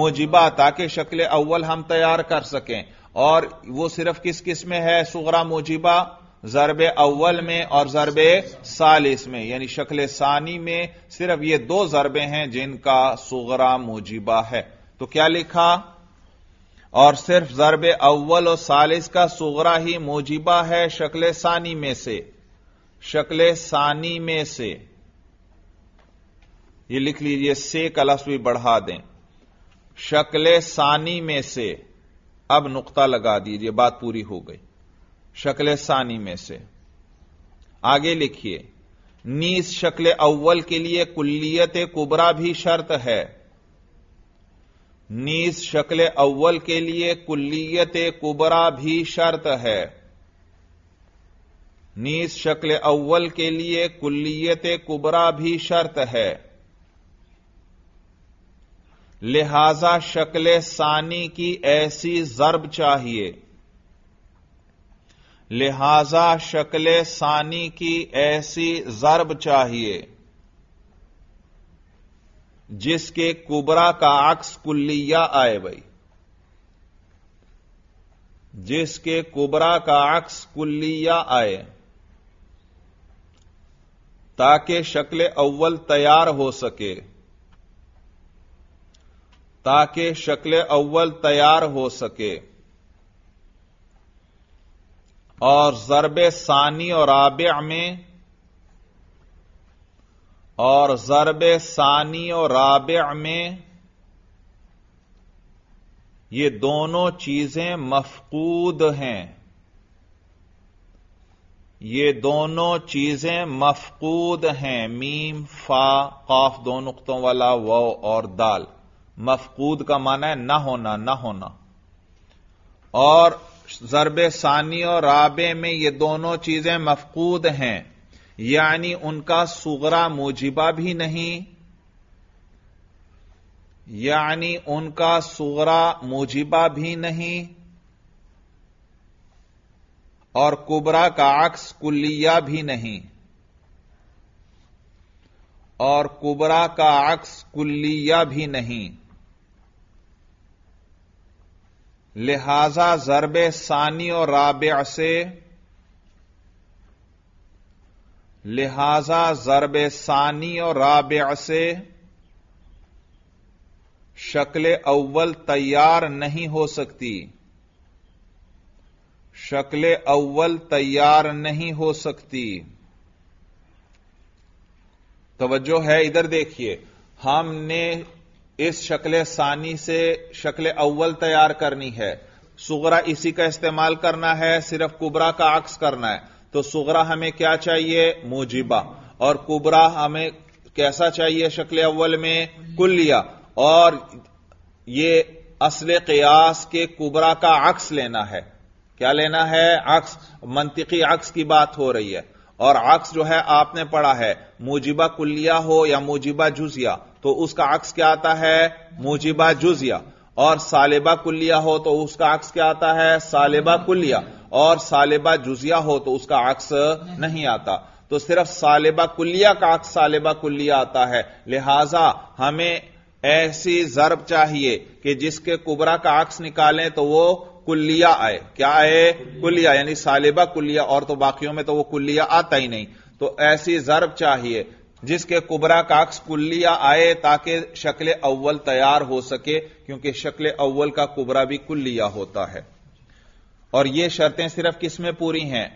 मोजिबा ताकि शक्ल अव्वल हम तैयार कर सकें और वो सिर्फ किस किस में है सुगरा मोजिबा ज़रब अव्वल में और ज़रब सालिस में यानी शक्ल सानी में सिर्फ ये दो ज़रबे हैं जिनका सुगरा मोजिबा है तो क्या लिखा और सिर्फ ज़रब अव्वल और सालिस का सुगरा ही मोजिबा है शक्ल सानी में से शक्ल सानी में से ये लिख लीजिए से कलस भी बढ़ा दें शक्ल सानी में से अब नुकता लगा दीजिए बात पूरी हो गई शक्ल सानी में से आगे लिखिए नीस शक्ल अव्वल के लिए कुल्लियत कुबरा भी शर्त है नीस शक्ल अव्वल के लिए कुल्लियत कुबरा भी शर्त है नीस शक्ल अव्वल के लिए कुल्लियत कुबरा भी शर्त है लिहाजा शक्ल सानी की ऐसी जर्ब चाहिए लिहाजा शक्ल सानी की ऐसी जरब चाहिए जिसके कुबरा का अक्स कुल्लिया आए भाई जिसके कुबरा का अक्स कुल्लिया आए ताकि शक्ल अव्वल तैयार हो सके ताकि शक्ल अव्वल तैयार हो सके और ज़रब सानी और आब में और ज़रब सानी और राब में ये दोनों चीजें मफकूद हैं ये दोनों चीजें मफकूद हैं मीम फा काफ दो नुकतों वाला वो और दाल मफकूद का माना है ना होना ना होना और ज़रब सानी और राबे में ये दोनों चीजें मफकूद हैं यानी उनका सुगरा मूजिबा भी नहीं यानी उनका सुगरा मोजिबा भी नहीं और कुबरा का अक्स कुल्लिया भी नहीं और कुबरा का अक्स कुल्लिया भी नहीं लिहाजा जरब सानी और राब से लिहाजा जरब सानी और राब से शक्ल अव्वल तैयार नहीं हो सकती शक्ल अव्वल तैयार नहीं हो सकती तोज्जो है इधर देखिए हमने इस शक्ल सानी से शक्ल अव्वल तैयार करनी है सुगरा इसी का इस्तेमाल करना है सिर्फ कुबरा का अक्स करना है तो सुगरा हमें क्या चाहिए मुजिबा और कुबरा हमें कैसा चाहिए शक्ल अव्वल में कुल्लिया और ये असल कयास के कुबरा का अक्स लेना है क्या लेना है अक्स मंतिकी अक्स की बात हो रही है और अक्स जो है आपने पढ़ा है मुजिबा कुल्लिया हो या मुजिबा जुजिया तो उसका अक्स क्या आता है मुजिबा जुजिया और सालेबा कुल्लिया हो तो उसका अक्स क्या आता है सालेबा कुल्लिया और सालेबा जुजिया हो तो उसका अक्स नहीं आता तो सिर्फ सालेबा कुल्लिया का अक्स सालेबा कुल्लिया आता है लिहाजा हमें ऐसी जरब चाहिए कि जिसके कुबरा का अक्स निकालें तो वो कुल्लिया आए क्या आए कुल्लिया यानी सालेबा कुल्लिया और तो बाकियों में तो वो कुल्लिया आता ही नहीं तो ऐसी जरब चाहिए जिसके कुबरा का अक्स कुल्लिया आए ताकि शक्ल अव्वल तैयार हो सके क्योंकि शक्ल अव्वल का कुबरा भी कुल्लिया होता है और ये शर्तें सिर्फ किसमें पूरी हैं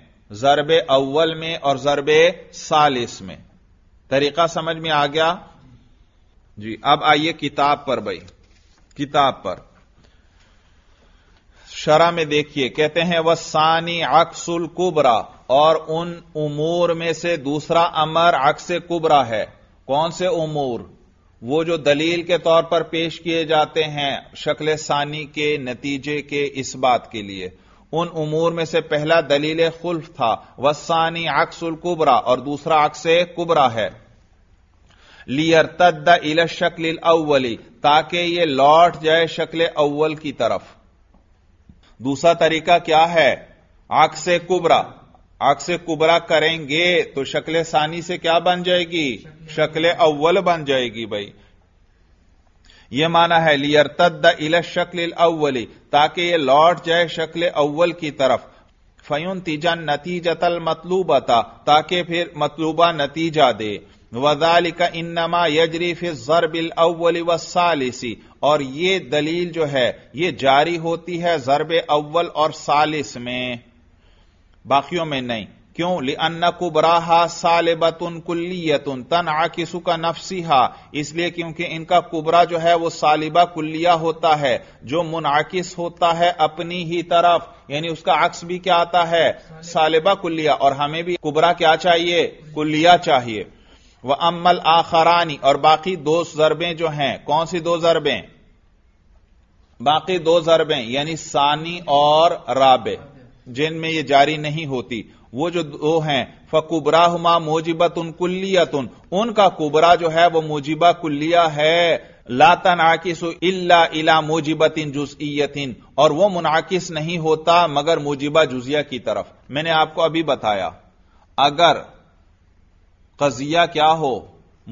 जरब अव्वल में और जरब सालिस में तरीका समझ में आ गया जी अब आइए किताब पर भाई किताब पर शरा में देखिए कहते हैं वह सानी अक्सुल कुबरा और उन उमूर में से दूसरा अमर अक्स कुबरा है कौन से उमूर वो जो दलील के तौर पर पेश किए जाते हैं शक्ल सानी के नतीजे के इस बात के लिए उन उमूर में से पहला दलील खुल्फ था वसानी अक्सुल कुबरा और दूसरा अक्स कुबरा है लियर तद इल शक्ल अव्वली ताकि ये लौट जाए शक्ल अव्वल की तरफ दूसरा तरीका क्या है आक से कुबरा आग से कुबरा करेंगे तो शक्ल सानी से क्या बन जाएगी शक्ल अव्वल बन जाएगी भाई यह माना है लियर तद इल शक्ल अव्वली ताकि यह लौट जाए शक्ल अव्वल की तरफ फयुन तीजा मतलूब मतलूबता ताकि फिर मतलूबा नतीजा दे वजाल का इनमा यजरी फिर जरबिल अव्वल व सालिसी और ये दलील जो है ये जारी होती है जरब अव्वल और सालिस में बाकियों में नहीं क्यों लिअन्ना कुबराहा सालिबतुन कुल्लियतुन तन आकिसु का नफसीहा इसलिए क्योंकि इनका कुबरा जो है वो सालिबा कुल्लिया होता है जो मुनाकिस होता है अपनी ही तरफ यानी उसका अक्स भी क्या आता है सालिबा कुल्लिया और हमें भी कुबरा क्या चाहिए कुल्लिया चाहिए वह अम्मल आखरानी और बाकी दो जरबें जो हैं कौन सी दो जरबें बाकी दो जरबें यानी सानी और राबे जिनमें यह जारी नहीं होती वो जो दो हैं फकुबराहमा मोजिबत उन उन, उनका कुबरा जो है वो मोजिबा कुल्लिया है लाता आकिस इल्ला इला मोजिबतिन जुजियतिन और वो मुनाकिस नहीं होता मगर मोजिबा जुजिया की तरफ मैंने आपको अभी बताया अगर कजिया क्या हो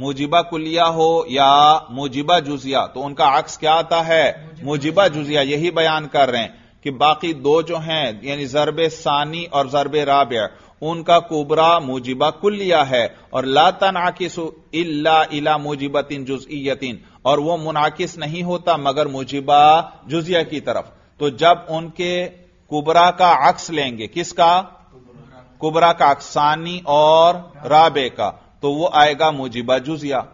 मुजिबा कुलिया हो या मुजिबा जुजिया तो उनका अक्स क्या आता है मुजिबा जुजिया यही बयान कर रहे हैं कि बाकी दो जो हैं यानी जरब सानी और जरब राब उनका कुबरा मुजिबा कुल्लिया है और ला तनाकिस इल्ला इला मुजिबतिन जुजियतिन और वो मुनाकिस नहीं होता मगर मुजिबा जुजिया की तरफ तो जब उनके कुबरा का अक्स लेंगे किसका कुबरा का अक्सानी और राबे का तो वो आएगा मुजिबा जुजिया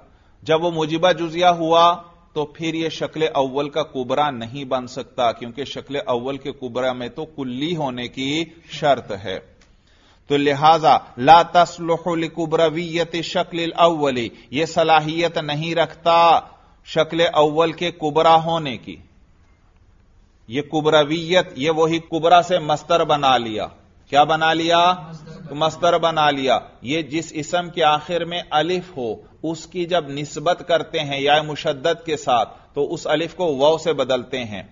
जब वो मुजिबा जुजिया हुआ तो फिर यह शक्ल अव्वल का कुबरा नहीं बन सकता क्योंकि शक्ल अव्वल के कुबरा में तो कुल्ली होने की शर्त है तो लिहाजा ला तस्लुहुल कुबरवीयत शक्ल अव्वली यह सलाहियत नहीं रखता शक्ल अव्वल के कुबरा होने की यह कुबरवीयत यह वही कुबरा से मस्तर बना लिया क्या बना लिया मस्तर बना लिया ये जिस इसम के आखिर में अलिफ हो उसकी जब निस्बत करते हैं या मुशद्दत के साथ तो उस अलिफ को वव से बदलते हैं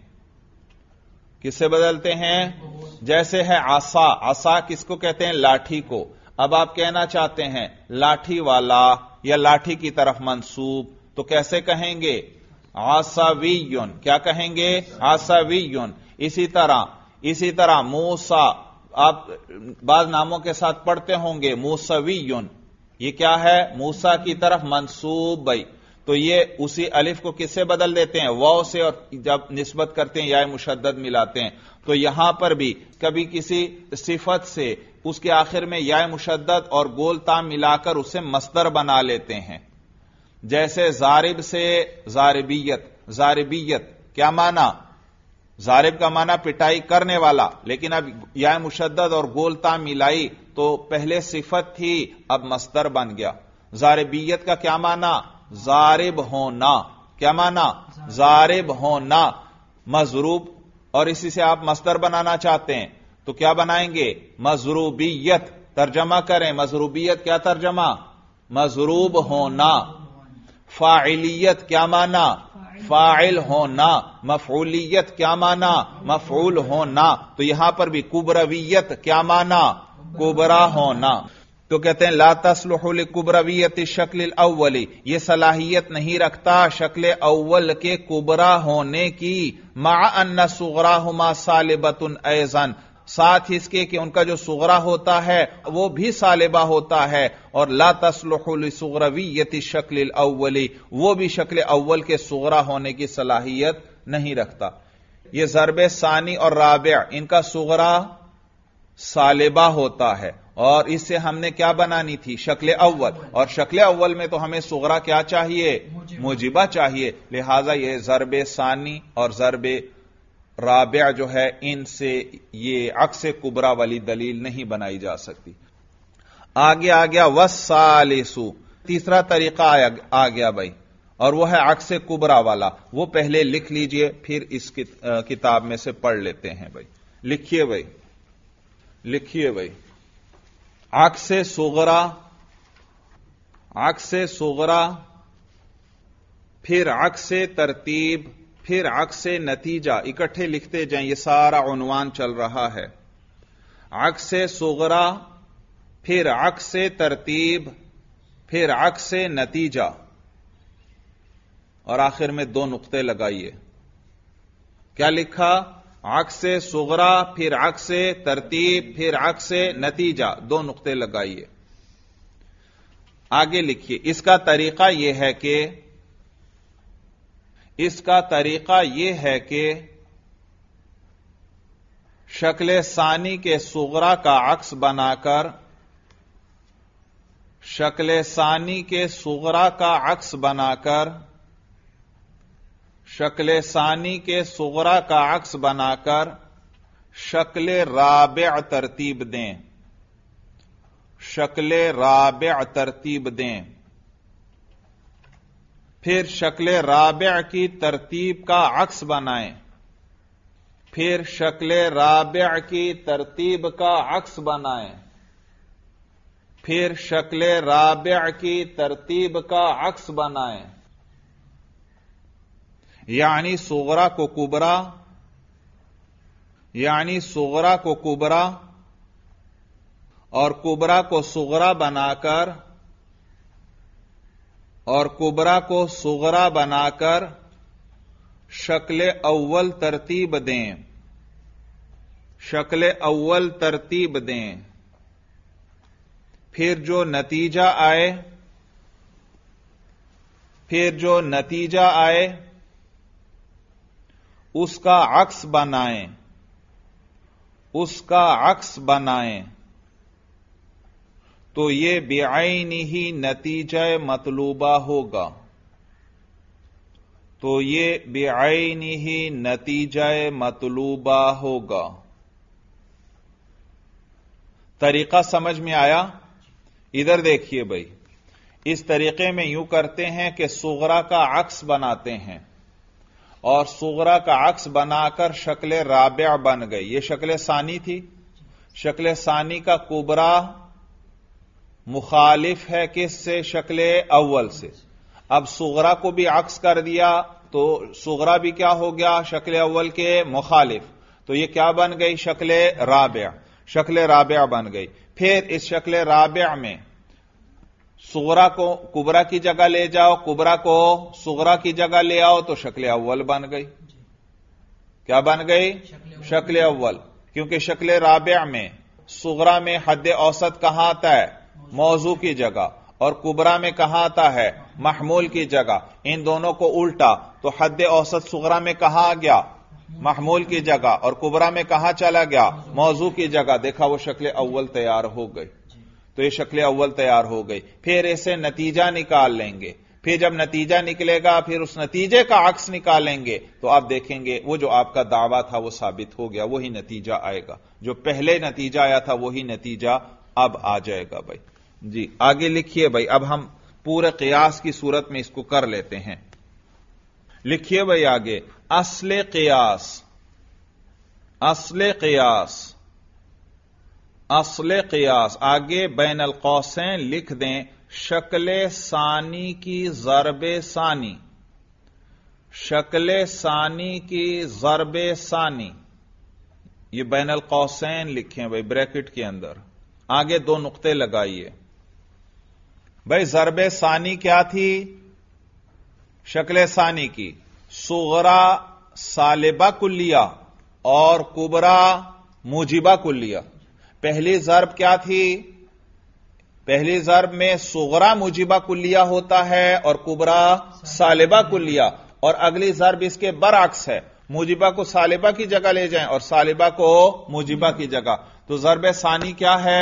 किससे बदलते हैं जैसे है आसा आसा किसको कहते हैं लाठी को अब आप कहना चाहते हैं लाठी वाला या लाठी की तरफ मंसूब तो कैसे कहेंगे आसावीयुन क्या कहेंगे आसावीयुन इसी तरह इसी तरह मूसा आप बाद नामों के साथ पढ़ते होंगे मूसवीयुन ये क्या है मूसा की तरफ मंसूब बई तो ये उसी अलिफ को किससे बदल देते हैं वाव से और जब निस्बत करते हैं या मुशद मिलाते हैं तो यहां पर भी कभी किसी सिफत से उसके आखिर में या मुशद्दत और गोलता मिलाकर उसे मस्तर बना लेते हैं जैसे जारिब से जारिबियत जारिबियत क्या माना जारिब का माना पिटाई करने वाला लेकिन अब या मुशद्दद और गोलता मिलाई तो पहले सिफत थी अब मस्तर बन गया जारिबियत का क्या माना जारिब होना क्या माना जारिब होना मजरूब और इसी से आप मस्तर बनाना चाहते हैं तो क्या बनाएंगे मजरूबियत तर्जमा करें मजरूबियत क्या तर्जमा मजरूब होना फाइलियत क्या माना फाइल होना मफूलियत क्या माना मफूल होना तो यहां पर भी कुबरवियत क्या माना कुबरा होना तो कहते हैं लातसलहुल कुबरवियत शक्ल अव्वली ये सलाहियत नहीं रखता शक्ल अव्वल के कुबरा होने की मा अन्ना सुगरा हुमा सालिबतुन ऐजन साथ ही इसके कि उनका जो सुगरा होता है वो भी सालेबा होता है और ला तस्लुसरवी यति शक्ल अव्वली वो भी शक्ल अव्वल के सुगरा होने की सलाहियत नहीं रखता ये जरब सानी और राब इनका सुगरा सालेबा होता है और इससे हमने क्या बनानी थी शक्ल अव्वल और शक्ल अव्वल में तो हमें सुगरा क्या चाहिए मुजिबा चाहिए लिहाजा यह जरब सानी और जरब राबिया जो है इनसे ये अक्स कुबरा वाली दलील नहीं बनाई जा सकती आगे आ गया वसालिसु तीसरा तरीका आ गया भाई और वह है अक्स कुबरा वाला वो पहले लिख लीजिए फिर इस किताब में से पढ़ लेते हैं भाई लिखिए भाई लिखिए भाई अक्स से सोगरा आंख से सोगरा फिर अक्स से तरतीब फिर अक्स नतीजा इकट्ठे लिखते जाए ये सारा उनवान चल रहा है अक्स सोगरा फिर अक्स तरतीब फिर अक्स नतीजा और आखिर में दो नुकते लगाइए क्या लिखा अक्स से सुगरा फिर आग से तरतीब फिर आग से नतीजा दो नुकते लगाइए आगे लिखिए इसका तरीका यह है कि इसका तरीका यह है कि शक्ल सानी के सुगरा का अक्स बनाकर शक्ल सानी के सुगरा का अक्स बनाकर शक्ल सानी के सुगरा का अक्स बनाकर शक्ल राब तरतीब दें शक्ल राब तरतीब दें फिर शक्ल राब की तरतीब का अक्स बनाए फिर शक्ल राब की तरतीब का अक्स बनाए फिर शक्ल राब की तरतीब का अक्स बनाए यानी सोगरा को कुबरा यानी सोगरा को कुबरा और कुबरा को सुगरा बनाकर और कुबरा को सुगरा बनाकर शक्ल अव्वल तरतीब दें शक्ल अव्वल तरतीब दें फिर जो नतीजा आए फिर जो नतीजा आए उसका अक्स बनाएं उसका अक्स बनाएं तो ये बेआईन ही नतीजा मतलूबा होगा तो ये बेआईन ही नतीजा मतलूबा होगा तरीका समझ में आया इधर देखिए भाई इस तरीके में यूं करते हैं कि सुगरा का अक्स बनाते हैं और सुगरा का अक्स बनाकर शक्ल राब्या बन गई ये शक्ल सानी थी शक्ल सानी का कुबरा मुखालिफ है किससे शक्ल अव्वल से अब सुगरा को भी अक्स कर दिया तो सुगरा भी क्या हो गया शक्ल अव्वल के मुखालिफ तो ये क्या बन गई शक्ल राब्या शक्ल राब्या बन गई फिर इस शक्ल राब्या में सुगरा को कुबरा की जगह ले जाओ कुबरा को सुगरा की जगह ले आओ तो शक्ल अव्वल बन गई क्या बन गई शक्ल अव्वल क्योंकि शक्ल राब्या में सुगरा में हद औसत कहां आता है मौजू की जगह और कुबरा में कहा आता है महमूल की जगह इन दोनों को उल्टा तो हद औसत सुगरा में कहा आ गया महमूल की जगह और कुबरा में कहा चला गया मौजू की जगह देखा वो शक्ल अव्वल तैयार हो गई तो ये शक्ल अव्वल तैयार हो गई फिर इसे नतीजा निकाल लेंगे फिर जब नतीजा निकलेगा फिर उस नतीजे का अक्स निकालेंगे तो आप देखेंगे वो जो आपका दावा था वो साबित हो गया वही नतीजा आएगा जो पहले नतीजा आया था वही नतीजा अब आ जाएगा भाई जी आगे लिखिए भाई अब हम पूरे कयास की सूरत में इसको कर लेते हैं लिखिए भाई आगे असल कयास असल कयास असल कयास आगे बैन अलकौसें लिख दें शक्ल सानी की जरब सानी शक्ल सानी की जरब सानी ये बैन अलकौसें लिखें भाई ब्रैकेट के अंदर आगे दो नुकते लगाइए भाई जरब सानी क्या थी शक्ल सानी की सुगरा सालिबा कुलिया और कुबरा मुजिबा कुलिया पहली जरब क्या थी पहली जरब में सुगरा मुजिबा कुलिया होता है और कुबरा सालिबा कुलिया और अगली जरब इसके बरअक्स है मुजिबा को सालिबा की जगह ले जाए और सालिबा को मुजिबा की जगह तो जरब सानी क्या है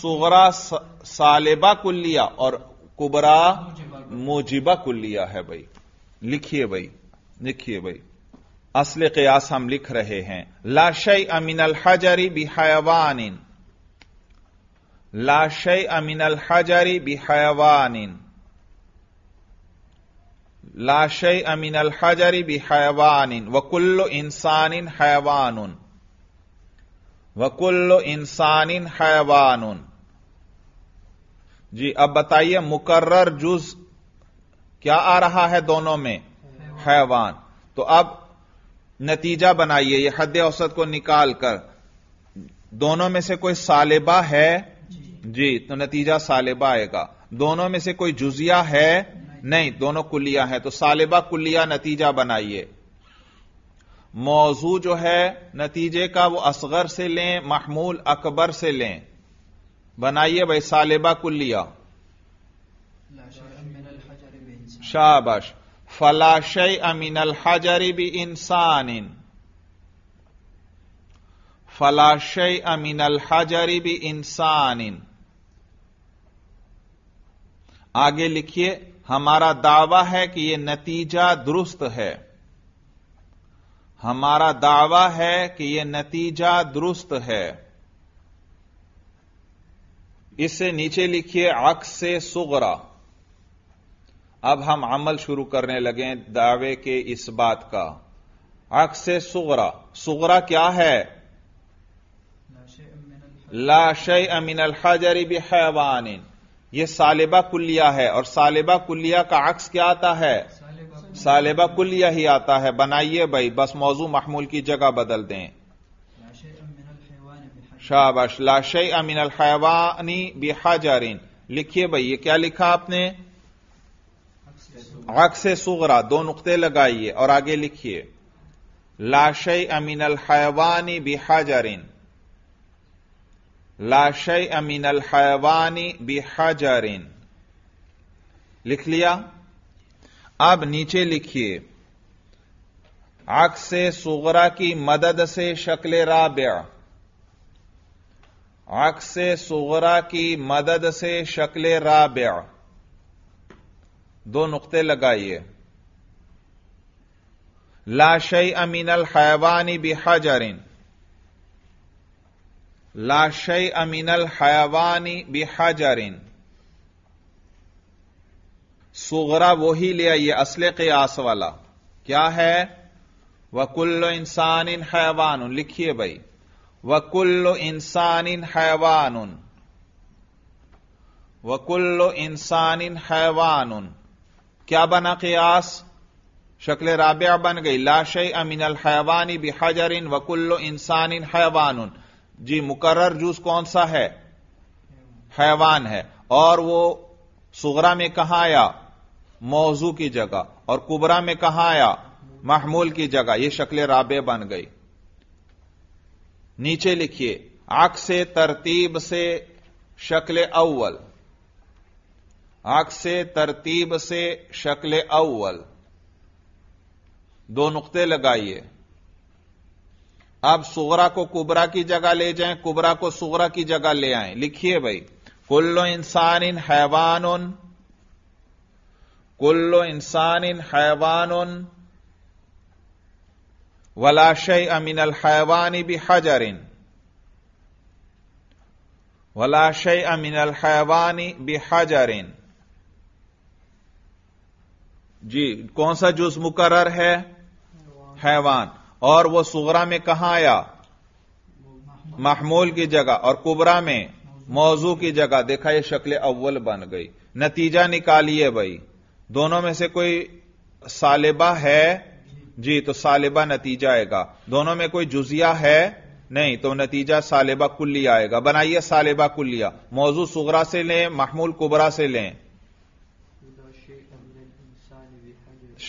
सुगरा सालिबा कुल्लिया और कुबरा मुजिबा कुल्लिया है भाई लिखिए भाई लिखिए भाई असल कयास हम लिख रहे हैं लाशय अमिन हजरी अमीन अल हजारी हजरी बिहायवानिन लाशय अल हजरी भी हैवानिन वकुल्लो इंसानिन हैवानुन वकुल्लो इंसानिन हैवानुन जी अब बताइए मुकर्र जुज क्या आ रहा है दोनों में हैवान तो अब नतीजा बनाइए यह हद औसत को निकाल कर दोनों में से कोई सालिबा है जी, जी तो नतीजा सालिबा आएगा दोनों में से कोई जुजिया है नहीं दोनों कुलिया है तो सालिबा कुलिया नतीजा बनाइए मौजू जो है नतीजे का वो असगर से लें महमूल अकबर से लें बनाइए भाई सालिबा कुलिया शाबाश फलाशय अल हजरी भी इंसान इन फलाशय अल हजरी भी इंसान इन आगे लिखिए हमारा दावा है कि यह नतीजा दुरुस्त है हमारा दावा है कि यह नतीजा दुरुस्त है इससे नीचे लिखिए अक्स से सुगरा अब हम अमल शुरू करने लगे दावे के इस बात का अक्स से सुगरा सुगरा क्या है लाश अमिन हजरी भी हैवानिन यह सालेबा कुल्लिया है और सालेबा कुल्लिया का अक्स क्या आता है सालेबा कुल्लिया ही आता है बनाइए भाई बस मौजू महमूल की जगह बदल दें शाबाश लाश अमीन अलवानी बिहाजारीन लिखिए भाई ये क्या लिखा आपने अक्स सुगरा दो नुकते लगाइए और आगे लिखिए लाश अमीन अलवानी बिहाजारीन लाशय अल हैवानी बिहाजरिन लिख लिया अब नीचे लिखिए अक्स से सुगरा की मदद से शक्ल राब्या अक्स से सुगरा की मदद से शक्ल राब्या दो नुकते लगाइए लाशय अल हैवानी बिहाजरिन लाशय अमीनल हयावानी बिहाजरिन सुगरा वही ले आइए असले आस वाला क्या है वकुल्लो इंसान इन उन लिखिए भाई वकुल्लो इंसान इन उन वकुल्लो इंसान इन उन क्या बना कयास शक्ल राबिया बन गई लाशय अमीनल हैवानी बिहाजरिन वकुल्लो इंसान इन उन जी मुकर्र जूस कौन सा है हैवान है और वो सुगरा में कहां आया मौजू की जगह और कुबरा में कहां आया महमूल की जगह यह शक्ल राबे बन गई नीचे लिखिए आख से तरतीब से शक्ल अव्वल आख से तरतीब से शक्ल अव्वल दो नुकते लगाइए आप सुगरा को कुबरा की जगह ले जाएं कुबरा को सुगरा की जगह ले आए लिखिए भाई कुल्लो इंसान इन हैवान उन कुल्लो इंसान इन हैवान उन वलाशय अमिन अल हैवानी भी हजर इन वलाशय अमिन अल हैवानी भी हजर इन जी कौन सा जुज मुकर है हैवान और वह सुगरा में कहां आया महमूल की जगह और कुबरा में मौजू की जगह देखा यह शक्ल अव्वल बन गई नतीजा निकालिए भाई दोनों में से कोई सालिबा है जी तो सालिबा नतीजा आएगा दोनों में कोई जुजिया है नहीं तो नतीजा सालिबा कुल्ली आएगा बनाइए सालिबा कुल्लिया मौजू सुगरा से लें महमूल कुबरा से लें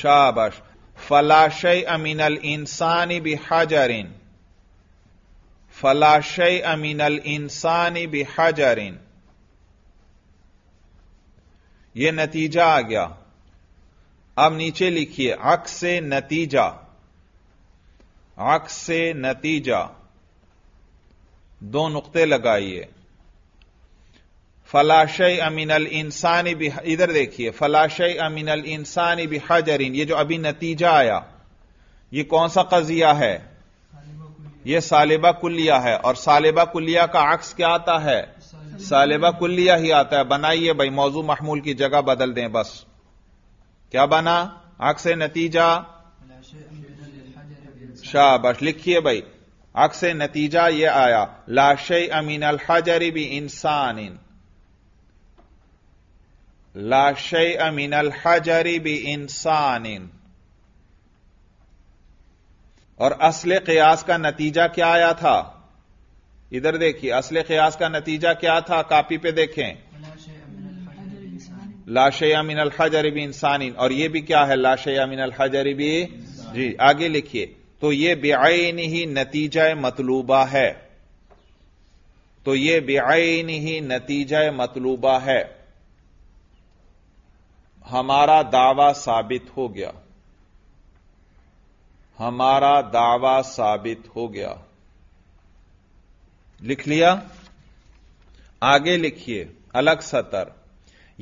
शाबाश फलाशय अमीनल इंसानी बिहाजरिन फलाशय अमीनल इंसानी बिहाजरिन यह नतीजा आ गया अब नीचे लिखिए अक से नतीजा अक से नतीजा दो नुकते लगाइए फलाशय अमिनल इंसानी भी इधर देखिए फलाशय अमिनल इंसानी भी हजरिन ये जो अभी नतीजा आया ये कौन सा कजिया है यह सालिबा कुल्लिया है और सालिबा कुल्लिया का अक्स क्या आता है सालिबा कुल्लिया ही आता है बनाइए भाई मौजू महमूल की जगह बदल दें बस क्या बना अक्स नतीजा शाबाश लिखिए भाई अक्स नतीजा यह आया लाशे अमीन अल हजरी भी इंसान इन ला शय अमीन अल हजरी भी इंसान और असल कयास का नतीजा क्या आया था इधर देखिए असल कयास का नतीजा क्या था कापी पे देखें लाशया मिन भी इंसानिन और यह भी क्या है अल हजरी अलहजरबी जी आगे लिखिए तो यह बेआन ही नतीजा मतलूबा है तो यह बेआन ही नतीजा मतलूबा है हमारा दावा साबित हो गया हमारा दावा साबित हो गया लिख लिया आगे लिखिए अलग सतर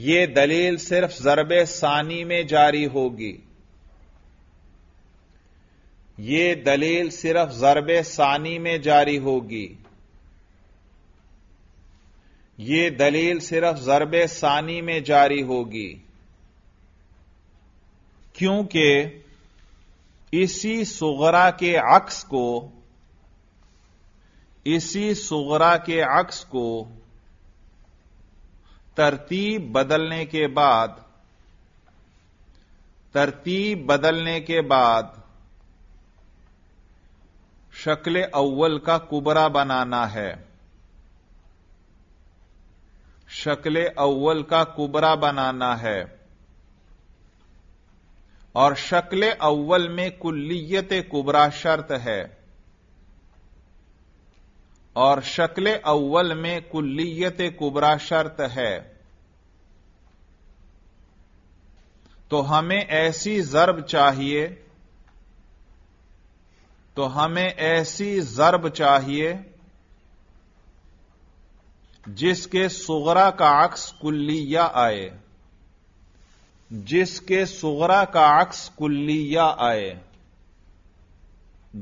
यह दलील सिर्फ जरब सानी में जारी होगी ये दलील सिर्फ जरब सानी में जारी होगी ये दलील सिर्फ जरब सानी में जारी होगी क्योंकि इसी सुगरा के अक्स को इसी सुगरा के अक्स को तरतीब बदलने के बाद तरतीब बदलने के बाद शक्ल अव्वल का कुबरा बनाना है शक्ल अव्वल का कुबरा बनाना है और शक्ल अव्वल में कुल्लियत कुबरा शर्त है और शक्ल अव्वल में कुल्लियत कुबरा शर्त है तो हमें ऐसी जरब चाहिए तो हमें ऐसी जरब चाहिए जिसके सुगरा का अक्स कुल्लिया आए जिसके सुगरा का अक्स कुल्लिया आए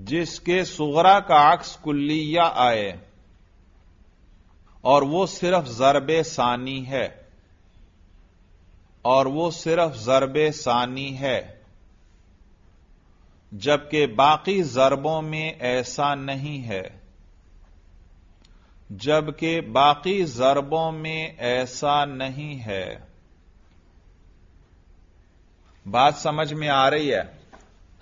जिसके सुगरा का अक्स कुल्लिया आए और वो सिर्फ जरब सानी है और वो सिर्फ जरब सानी है जबकि बाकी जरबों में ऐसा नहीं है जबकि बाकी जरबों में ऐसा नहीं है बात समझ में आ रही है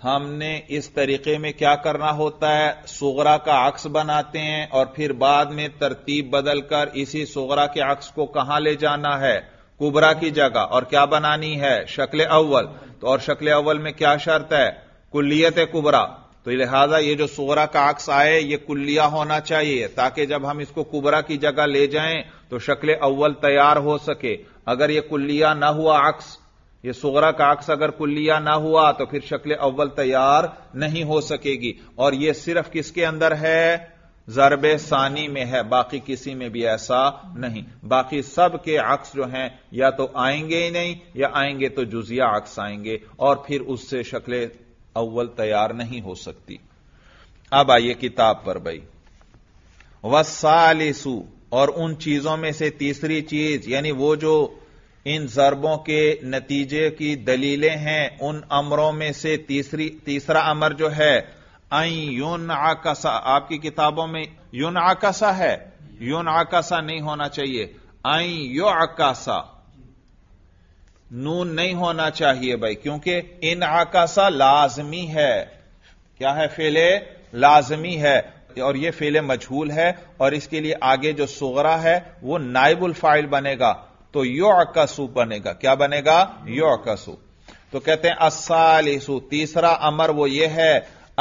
हमने इस तरीके में क्या करना होता है सुगरा का अक्स बनाते हैं और फिर बाद में तरतीब बदलकर इसी सुगरा के अक्स को कहां ले जाना है कुबरा की जगह और क्या बनानी है शक्ल अव्वल तो और शक्ल अव्वल में क्या शर्त है कुल्लियत कुबरा तो लिहाजा ये जो सुगरा का अक्स आए ये कुल्लिया होना चाहिए ताकि जब हम इसको कुबरा की जगह ले जाएं तो शक्ल अव्वल तैयार हो सके अगर ये कुल्लिया ना हुआ अक्स यह सुगरा का अक्स अगर कुल्लिया ना हुआ तो फिर शक्ल अव्वल तैयार नहीं हो सकेगी और यह सिर्फ किसके अंदर है जरब सानी में है बाकी किसी में भी ऐसा नहीं बाकी सब के अक्स जो हैं या तो आएंगे ही नहीं या आएंगे तो जुजिया अक्स आएंगे और फिर उससे शक्ल अव्वल तैयार नहीं हो सकती अब आइए किताब पर भाई वसालिसू और उन चीजों में से तीसरी चीज यानी वो जो इन जरबों के नतीजे की दलीलें हैं उन अमरों में से तीसरी तीसरा अमर जो है आई यून आकसा आपकी किताबों में यून आकसा है यून आकसा नहीं होना चाहिए आई यो आकाशा नून नहीं होना चाहिए भाई क्योंकि इन आकाशा लाजमी है क्या है फेले लाजमी है और यह फेले मजहूल है और इसके लिए आगे जो सुगरा है वह नाइबुल फाइल बनेगा तो योकसु बनेगा क्या बनेगा योकसु तो कहते हैं असालिसु तीसरा अमर वो ये है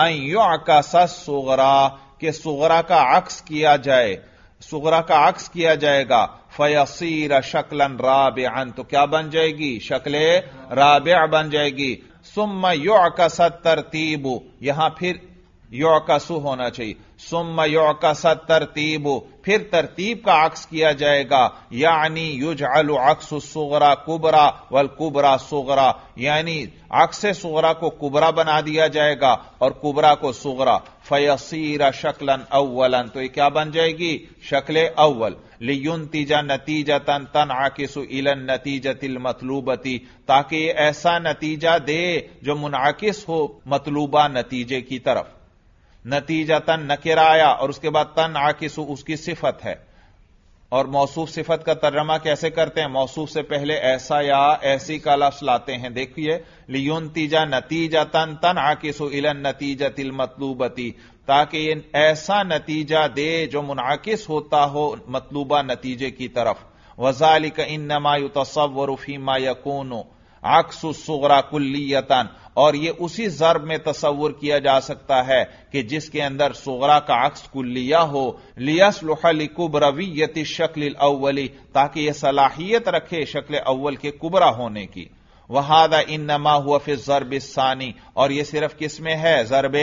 अयोकसा सुगरा के सुगरा का अक्स किया जाए सुगरा का अक्स किया जाएगा फयसीर शक्लन राबेन तो क्या बन जाएगी शक्ले राबे बन जाएगी सुम योकसत तरतीबू यहां फिर योकसु होना चाहिए सुम योकसत तरतीबू फिर तरतीब का अक्स किया जाएगा यानी युज अल अक्स सोगरा कुबरा वल कुबरा सोगरा यानी अक्स सोगरा को कुबरा बना दिया जाएगा और कुबरा को सोगरा फयसीरा शक्लन अव्वलन तो ये क्या बन जाएगी शक्ल अव्वल लियुन तीजा नतीजा तन तन आकिस इलन नतीजा तिल मतलूबती ताकि ऐसा नतीजा दे जो मुनाकिस हो मतलूबा नतीजे की तरफ नतीजा तन नकिराया और उसके बाद तन आकिस उसकी सिफत है और मौसूफ सिफत का तर्रमा कैसे करते हैं मौसूफ से पहले ऐसा या ऐसी का लफ्स लाते हैं देखिए लियुन तीजा नतीजा तन तन आकिस इलन नतीजा तिल मतलूबती ताकि ये ऐसा नतीजा दे जो मुनाकिस होता हो मतलूबा नतीजे की तरफ वजालिक इन नमायु तस्वरुफी मा यकूनो आक्सुसरा कुल्लियतन और यह उसी जर्ब में तस्वुर किया जा सकता है कि जिसके अंदर सोगरा का अक्स कुल्लिया हो कुबरवी यति शक्ल अव्वली ताकि यह सलाहियत रखे शक्ल अव्वल के कुबरा होने की वहादा इन नमा हुआ फिर जरब सानी और यह सिर्फ किस में है जरब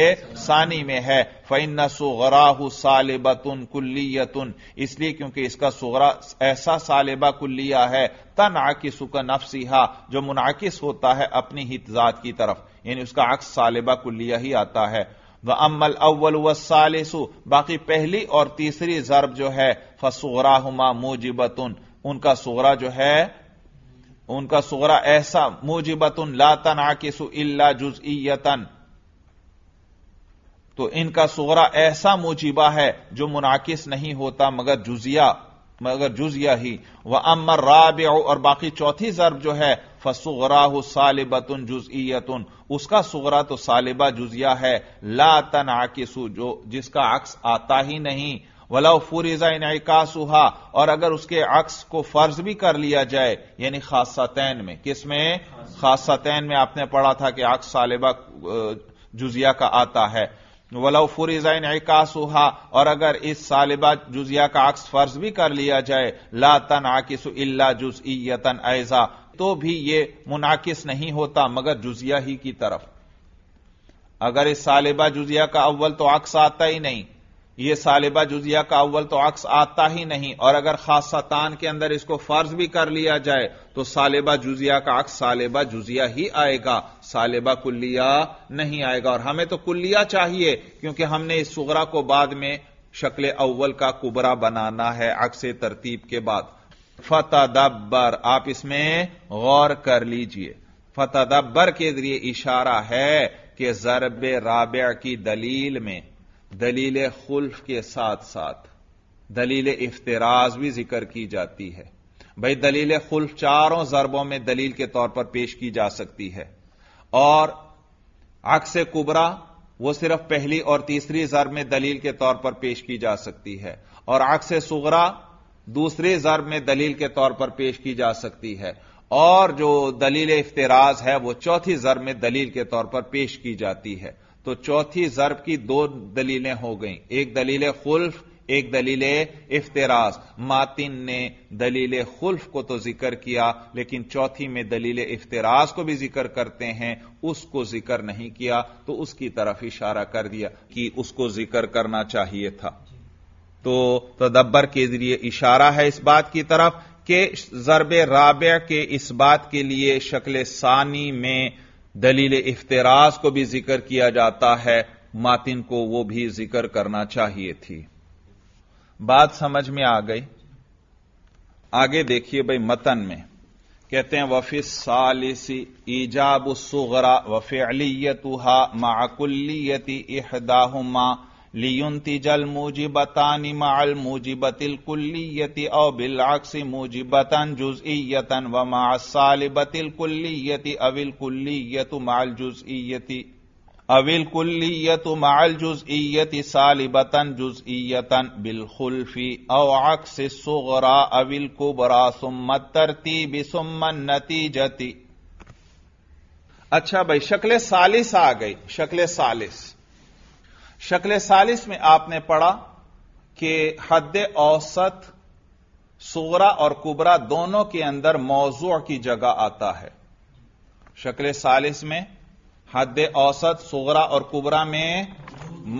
सानी में है फ़ैन सुगराहु सालिबतुन कुल्लियतुन इसलिए क्योंकि इसका सुगरा ऐसा सालिबा कुल्लिया है तन नफसीहा जो मुनाकिस होता है अपनी हितजात की तरफ यानी उसका अक्स सालिबा कुल्लिया ही आता है व अमल अव्वल व सालिसु बाकी पहली और तीसरी जरब जो है हुमा मोजिबतुन उनका सोरा जो है उनका सुगरा ऐसा मुजिबतन लातन आकिसु इल्ला जुजईयतन तो इनका सुगरा ऐसा मुजिबा है जो मुनाकिस नहीं होता मगर जुजिया मगर जुजिया ही वह अमर राब और बाकी चौथी जरब जो है फसुगरा सालिबतन जुजियतन उसका सुगरा तो सालिबा जुजिया है लातन आकिसु जो जिसका अक्स आता ही नहीं वला फूरिजा इनकासुहा और अगर उसके अक्स को फर्ज भी कर लिया जाए यानी खासातैन में किसमें तैन में आपने पढ़ा था कि अक्स सालिबा जुजिया का आता है वला फूरिजा इनकासुहा और अगर इस सालिबा जुजिया का अक्स फर्ज भी कर लिया जाए ला तन आकिस जुज जुजइयतन ऐजा तो भी ये मुनाकिस नहीं होता मगर जुजिया ही की तरफ अगर इस सालिबा जुजिया का अव्वल तो अक्स आता ही नहीं ये सालिबा जुजिया का अव्वल तो अक्स आता ही नहीं और अगर खासतान के अंदर इसको फर्ज भी कर लिया जाए तो सालिबा जुजिया का अक्स सालिबा जुजिया ही आएगा सालिबा कुल्लिया नहीं आएगा और हमें तो कुल्लिया चाहिए क्योंकि हमने इस सुगरा को बाद में शक्ल अव्वल का कुबरा बनाना है अक्स तरतीब के बाद फतदब्बर आप इसमें गौर कर लीजिए दब्बर के जरिए इशारा है कि जरब राब्य की दलील में दलील खुल्फ के साथ साथ दलील इफ्तराज भी जिक्र की जाती है भाई दलील खुल्फ चारों जरबों में दलील के तौर पर पेश की जा सकती है और अक्स कुबरा वो सिर्फ पहली और तीसरी जरब में दलील के तौर पर पेश की जा सकती है और अक्स सुगरा दूसरी जरब में दलील के तौर पर पेश की जा सकती है और जो दलील इफ्तराज है वो चौथी जरब में दलील के तौर पर पेश की जाती है तो चौथी जरब की दो दलीलें हो गई एक दलील खुल्फ एक दलील इफ्तराज मातिन ने दलील खुल्फ को तो जिक्र किया लेकिन चौथी में दलील इफ्तराज को भी जिक्र करते हैं उसको जिक्र नहीं किया तो उसकी तरफ इशारा कर दिया कि उसको जिक्र करना चाहिए था तो तदब्बर के जरिए इशारा है इस बात की तरफ के जरब राब के इस बात के लिए शक्ल सानी में दलील इफ्तराज को भी जिक्र किया जाता है मातिन को वो भी जिक्र करना चाहिए थी बात समझ में आ गई आगे देखिए भाई मतन में कहते हैं वफी सालिसी ईजाब सुगरा वफे अलीयतुहा इहदाह इहदाहुमा लियुनती जल बतानी माल मूजिबतिल कुल्लियति औ बतन जुज जुजईयतन व कुल्ली कुल्लियति अविल कुल्लियतु माल जुज जुजईयति अविल कुल्लियतु माल जुज जुजईयति सालिबतन जुजईयतन बिलखुल्फी औ अक्स सुगरा अविल कुबरा तरती तरतीबि सुम्मन नतीजति अच्छा भाई शक्ल सालिस आ गई शक्ल सालिस शक्ल सालिस में आपने पढ़ा कि हद औसत सोरा और कुबरा दोनों के अंदर मौजू की जगह आता है शक्ल सालिस में हद औसत सोरा और कुबरा में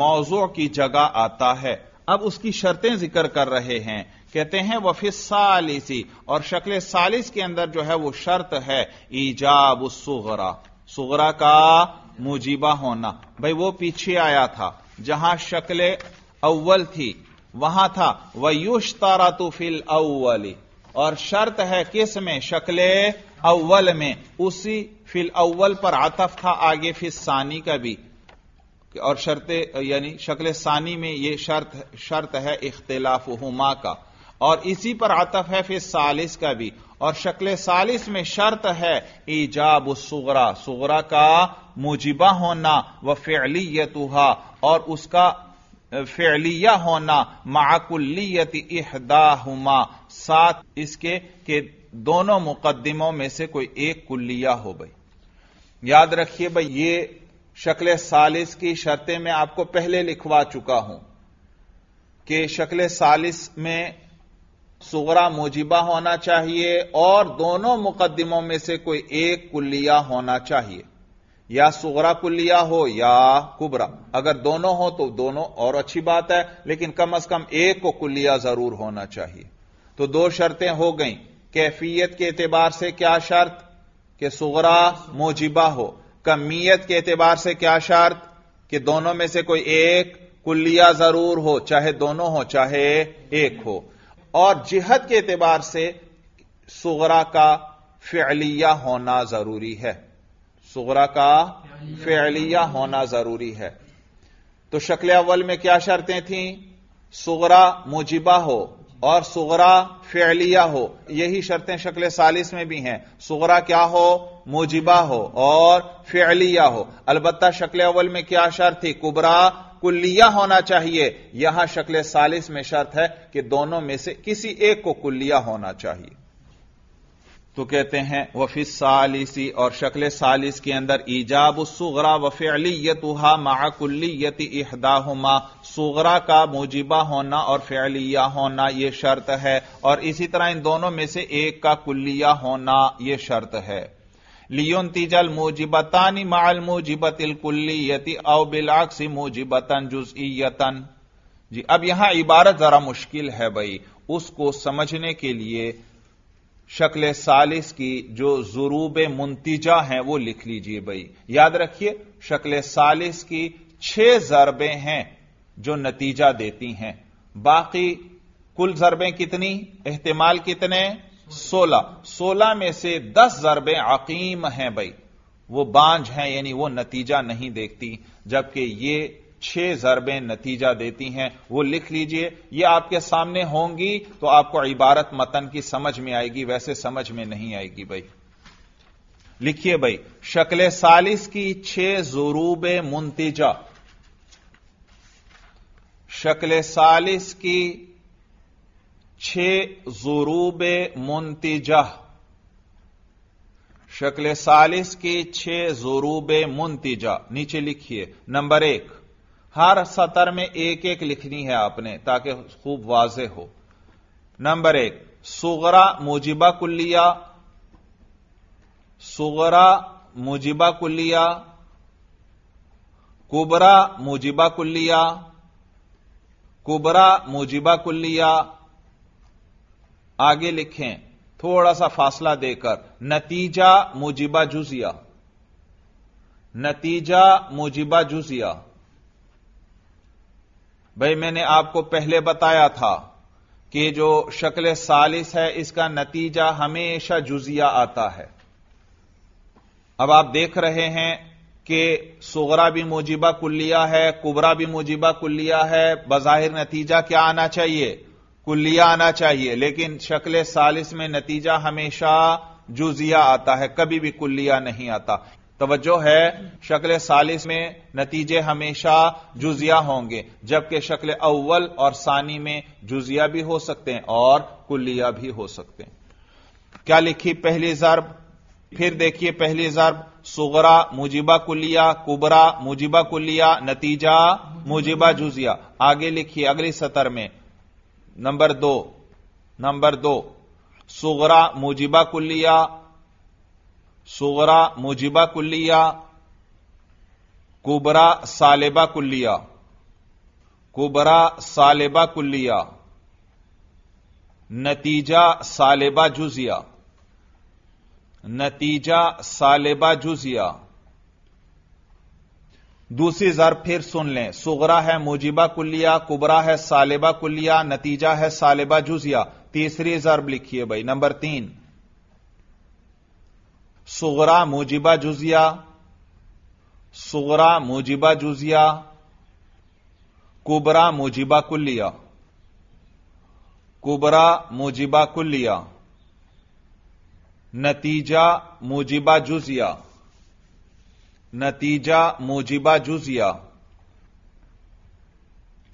मौजू की जगह आता है अब उसकी शर्तें जिक्र कर रहे हैं कहते हैं वफिस सालिसी और शक्ल सालिस के अंदर जो है वो शर्त है ईजाब सुगरा सुगरा का मुजीबा होना भाई वो पीछे आया था जहां शक्ल अव्वल थी वहां था वयुश तारा फिल अव्वली और शर्त है किस में शक्ल अव्वल में उसी फिल अव्वल पर आतफ था आगे फिर सानी का भी और शर्त यानी शक्ल सानी में यह शर्त शर्त है इख्तिलाफ हुमा का और इसी पर आतफ है फिर सालिस का भी और शक्ल सालिस में शर्त है ईजाब सुगरा सुगरा का मुजिबा होना व फेलियतुहा और उसका फेलिया होना माकुल्लियत हुमा साथ इसके के दोनों मुकदमों में से कोई एक कुल्लिया हो गई याद रखिए भाई ये शक्ल सालिस की शर्तें मैं आपको पहले लिखवा चुका हूं कि शक्ल सालिस में सुगरा मोजिबा होना चाहिए और दोनों मुकदमों में से कोई एक कुल्लिया होना चाहिए या सुगरा कुल्लिया हो या कुबरा अगर दोनों हो तो दोनों और अच्छी बात है लेकिन कम अज कम एक को कुल्लिया जरूर होना चाहिए तो दो शर्तें हो गई कैफियत के एतबार से क्या शर्त कि सुगरा मोजिबा हो कमीयत के एतबार से क्या शर्त कि दोनों में से कोई एक कुल्लिया जरूर हो चाहे दोनों हो चाहे एक हो और जिहद के एतबार से सुगरा का फैलिया होना जरूरी है सुगरा का फैलिया होना जरूरी है तो शक्ल अव्वल में क्या शर्तें थीं सुगरा मुजिबा हो और सुगरा फैलिया हो यही शर्तें शक्ल सालिस में भी हैं सुगरा क्या हो मुजिबा हो और फैलिया हो अलबत्ता शक्ल अव्वल में क्या शर्त थी कुबरा कुल्लिया होना चाहिए यहां शक्ल सालिस में शर्त है कि दोनों में से किसी एक को कुल्लिया होना चाहिए तो कहते हैं वफिस सालिसी और शक्ल सालिस के अंदर ईजाब सुगरा वफेलियतुहा इहदा इहदाहुमा सुगरा का मुजिबा होना और फेलिया होना यह शर्त है और इसी तरह इन दोनों में से एक का कुल्लिया होना यह शर्त है लियोन तिजल मोजिबतानी माल मोजिबतिल कुल्लीयती औ बिलाक्सी मोजिबतन जुजईयतन जी अब यहां इबारत जरा मुश्किल है भाई उसको समझने के लिए शक्ल सालिस की जो जरूब मुंतजा हैं वो लिख लीजिए भाई याद रखिए शक्ल सालिस की छह जरबें हैं जो नतीजा देती हैं बाकी कुल जरबें कितनी एहतमाल कितने सोलह सोलह में से दस जरबे अकीम हैं भाई वो बांझ हैं यानी वो नतीजा नहीं देखती जबकि ये छह जरबे नतीजा देती हैं वो लिख लीजिए ये आपके सामने होंगी तो आपको इबारत मतन की समझ में आएगी वैसे समझ में नहीं आएगी भाई लिखिए भाई शक्ल सालिस की छह जरूब मुंतजा शक्ल सालिस की छह जरूब मुंतजह शक्ल सालिस के छह जरूब मुंतजा नीचे लिखिए नंबर एक हर सतर में एक एक लिखनी है आपने ताकि खूब वाज हो नंबर एक सुगरा मुजिबा कुल्लिया सुगरा मुजिबा कुल्लिया कुबरा मुजिबा कुल्लिया कुबरा मुजिबा कुल्लिया आगे लिखें थोड़ा सा फासला देकर नतीजा मुजिबा जुजिया नतीजा मुजिबा जुजिया भाई मैंने आपको पहले बताया था कि जो शक्ल सालिस है इसका नतीजा हमेशा जुजिया आता है अब आप देख रहे हैं कि सोगरा भी मुजिबा कुल्लिया है कुबरा भी मुजिबा कुल्लिया है बजाहिर नतीजा क्या आना चाहिए कुलिया आना चाहिए लेकिन शक्ल सालिस में नतीजा हमेशा जुजिया आता है कभी भी कुल्लिया नहीं आता तोज्जो है शक्ल सालिस में नतीजे हमेशा जुजिया होंगे जबकि शक्ल अव्वल और सानी में जुजिया भी हो सकते हैं और कुल्लिया भी हो सकते हैं क्या लिखी पहली जरब फिर देखिए पहली जरब सुगरा मुजिबा कुलिया कुबरा मुजिबा कुलिया नतीजा मुजिबा जुजिया आगे लिखिए अगली सतर में नंबर दो नंबर दो सुगरा मुजिबा कुल्लिया सुगरा मुजिबा कुल्लिया कुबरा सालेबा कुल्लिया कुबरा सालेबा कुल्लिया नतीजा सालेबा जुजिया नतीजा सालेबा जुजिया दूसरी जर फिर सुन लें सुगरा है मुजिबा कुल्लिया कुबरा है सालिबा कुल्लिया नतीजा है सालिबा जुजिया तीसरी जरब लिखिए भाई नंबर तीन सुगरा मुजिबा जुजिया सुगरा मुजिबा जुजिया कुबरा मुजिबा कुल्लिया कुबरा मुजिबा कुल्लिया नतीजा मुजिबा जुजिया नतीजा मोजिबा जुजिया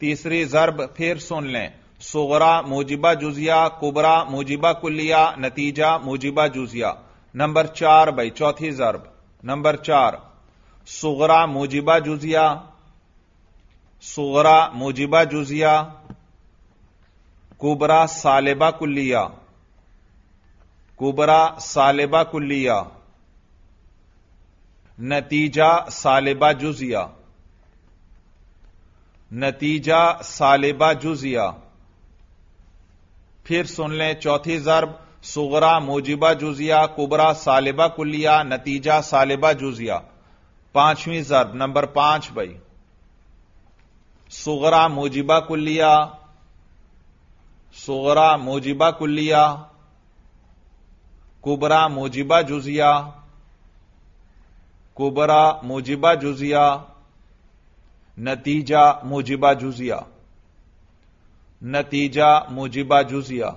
तीसरी जरब फिर सुन लें सोगरा मोजिबा जुजिया कुबरा मोजिबा कुलिया नतीजा मोजिबा जुजिया नंबर चार भाई चौथी जरब नंबर चार सोगरा मोजिबा जुजिया सोगरा मोजिबा जुजिया कुबरा सालेबा कुल्लिया कुबरा सालेबा कुल्लिया नतीजा सालिबा जुजिया नतीजा सालिबा जुजिया फिर सुन लें चौथी जरब सुगरा मोजिबा जुजिया कुबरा सालिबा कुलिया नतीजा सालिबा जुजिया पांचवीं जरब नंबर पांच भाई सुगरा मोजिबा कुलिया सुगरा मोजिबा कुलिया कुबरा मोजिबा जुजिया कुबरा मुजिबा जुजिया नतीजा मुजिबा जुजिया नतीजा मुजिबा जुजिया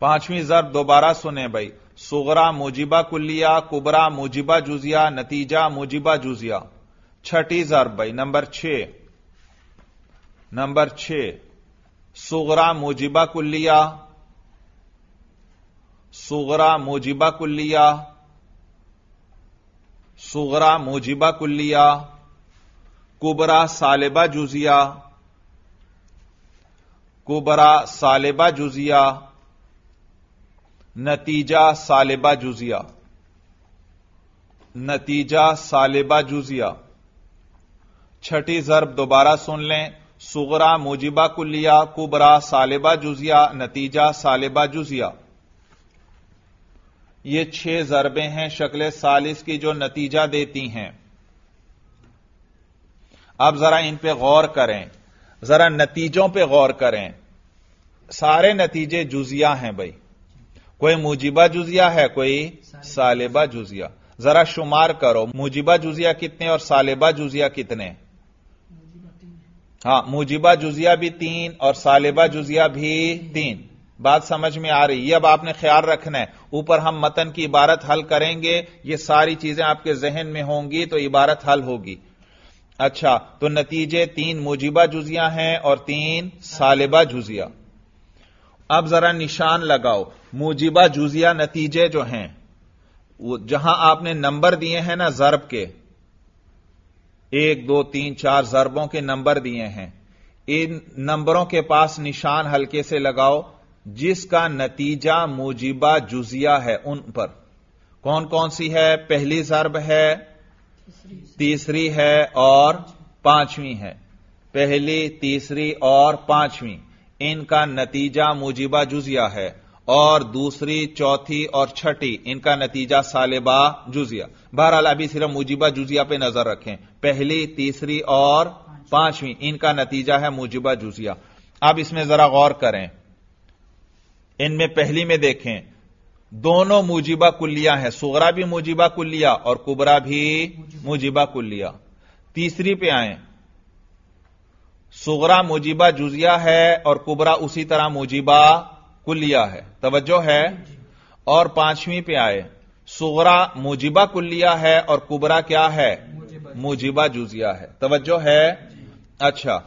पांचवीं जर दोबारा सुने भाई सुगरा मुजिबा कुल्लिया कुबरा मुजिबा जुजिया नतीजा मुजिबा जुजिया छठी जर भाई नंबर छह नंबर छह सुगरा मुजिबा कुल्लिया सुगरा मुजिबा कुल्लिया सुगरा मोजिबा कुल्लिया कुबरा सालिबा जुजिया कुबरा सालिबा जुजिया नतीजा सालिबा जुजिया नतीजा सालिबा जुजिया छठी जरब दोबारा सुन लें सुगरा मोजिबा कुल्लिया कुबरा सालिबा जुजिया नतीजा सालिबा जुजिया ये छह जरबे हैं शक्ल सालिस की जो नतीजा देती हैं आप जरा इन पर गौर करें जरा नतीजों पर गौर करें सारे नतीजे जुजिया हैं भाई कोई मुजिबा जुजिया है कोई सालिबा जुजिया जरा शुमार करो मुजिबा जुजिया कितने और सालिबा जुजिया कितने हां मुजिबा जुजिया भी तीन और सालिबा जुजिया भी तीन बात समझ में आ रही है अब आपने ख्याल रखना है ऊपर हम मतन की इबारत हल करेंगे ये सारी चीजें आपके जहन में होंगी तो इबारत हल होगी अच्छा तो नतीजे तीन मुजिबा जुजिया हैं और तीन सालिबा जुजिया अब जरा निशान लगाओ मुजिबा जुजिया नतीजे जो हैं वो जहां आपने नंबर दिए हैं ना जरब के एक दो तीन चार जरबों के नंबर दिए हैं इन नंबरों के पास निशान हल्के से लगाओ जिसका नतीजा मुजिबा जुजिया है उन पर कौन कौन सी है पहली जरब है तीसरी है और पांचवी है पहली तीसरी और पांचवी इनका नतीजा मुजिबा जुजिया है और दूसरी चौथी और छठी इनका नतीजा सालेबा जुजिया बहरहाल अभी सिर्फ मुजिबा जुजिया पे नजर रखें पहली तीसरी और पांचवी इनका नतीजा है मुजिबा जुजिया अब इसमें जरा गौर करें इनमें पहली में देखें दोनों मुजिबा कुल्लिया है सुगरा भी मुजिबा कुल्लिया और कुबरा भी मुजिबा कुल्लिया तीसरी पे आए सुगरा मुजिबा जुजिया है और कुबरा उसी तरह मुजिबा कुल्लिया है तवज्जो है और पांचवी पे आए सुगरा मुजिबा कुल्लिया है और कुबरा क्या है मुजिबा जुजिया है तवज्जो है अच्छा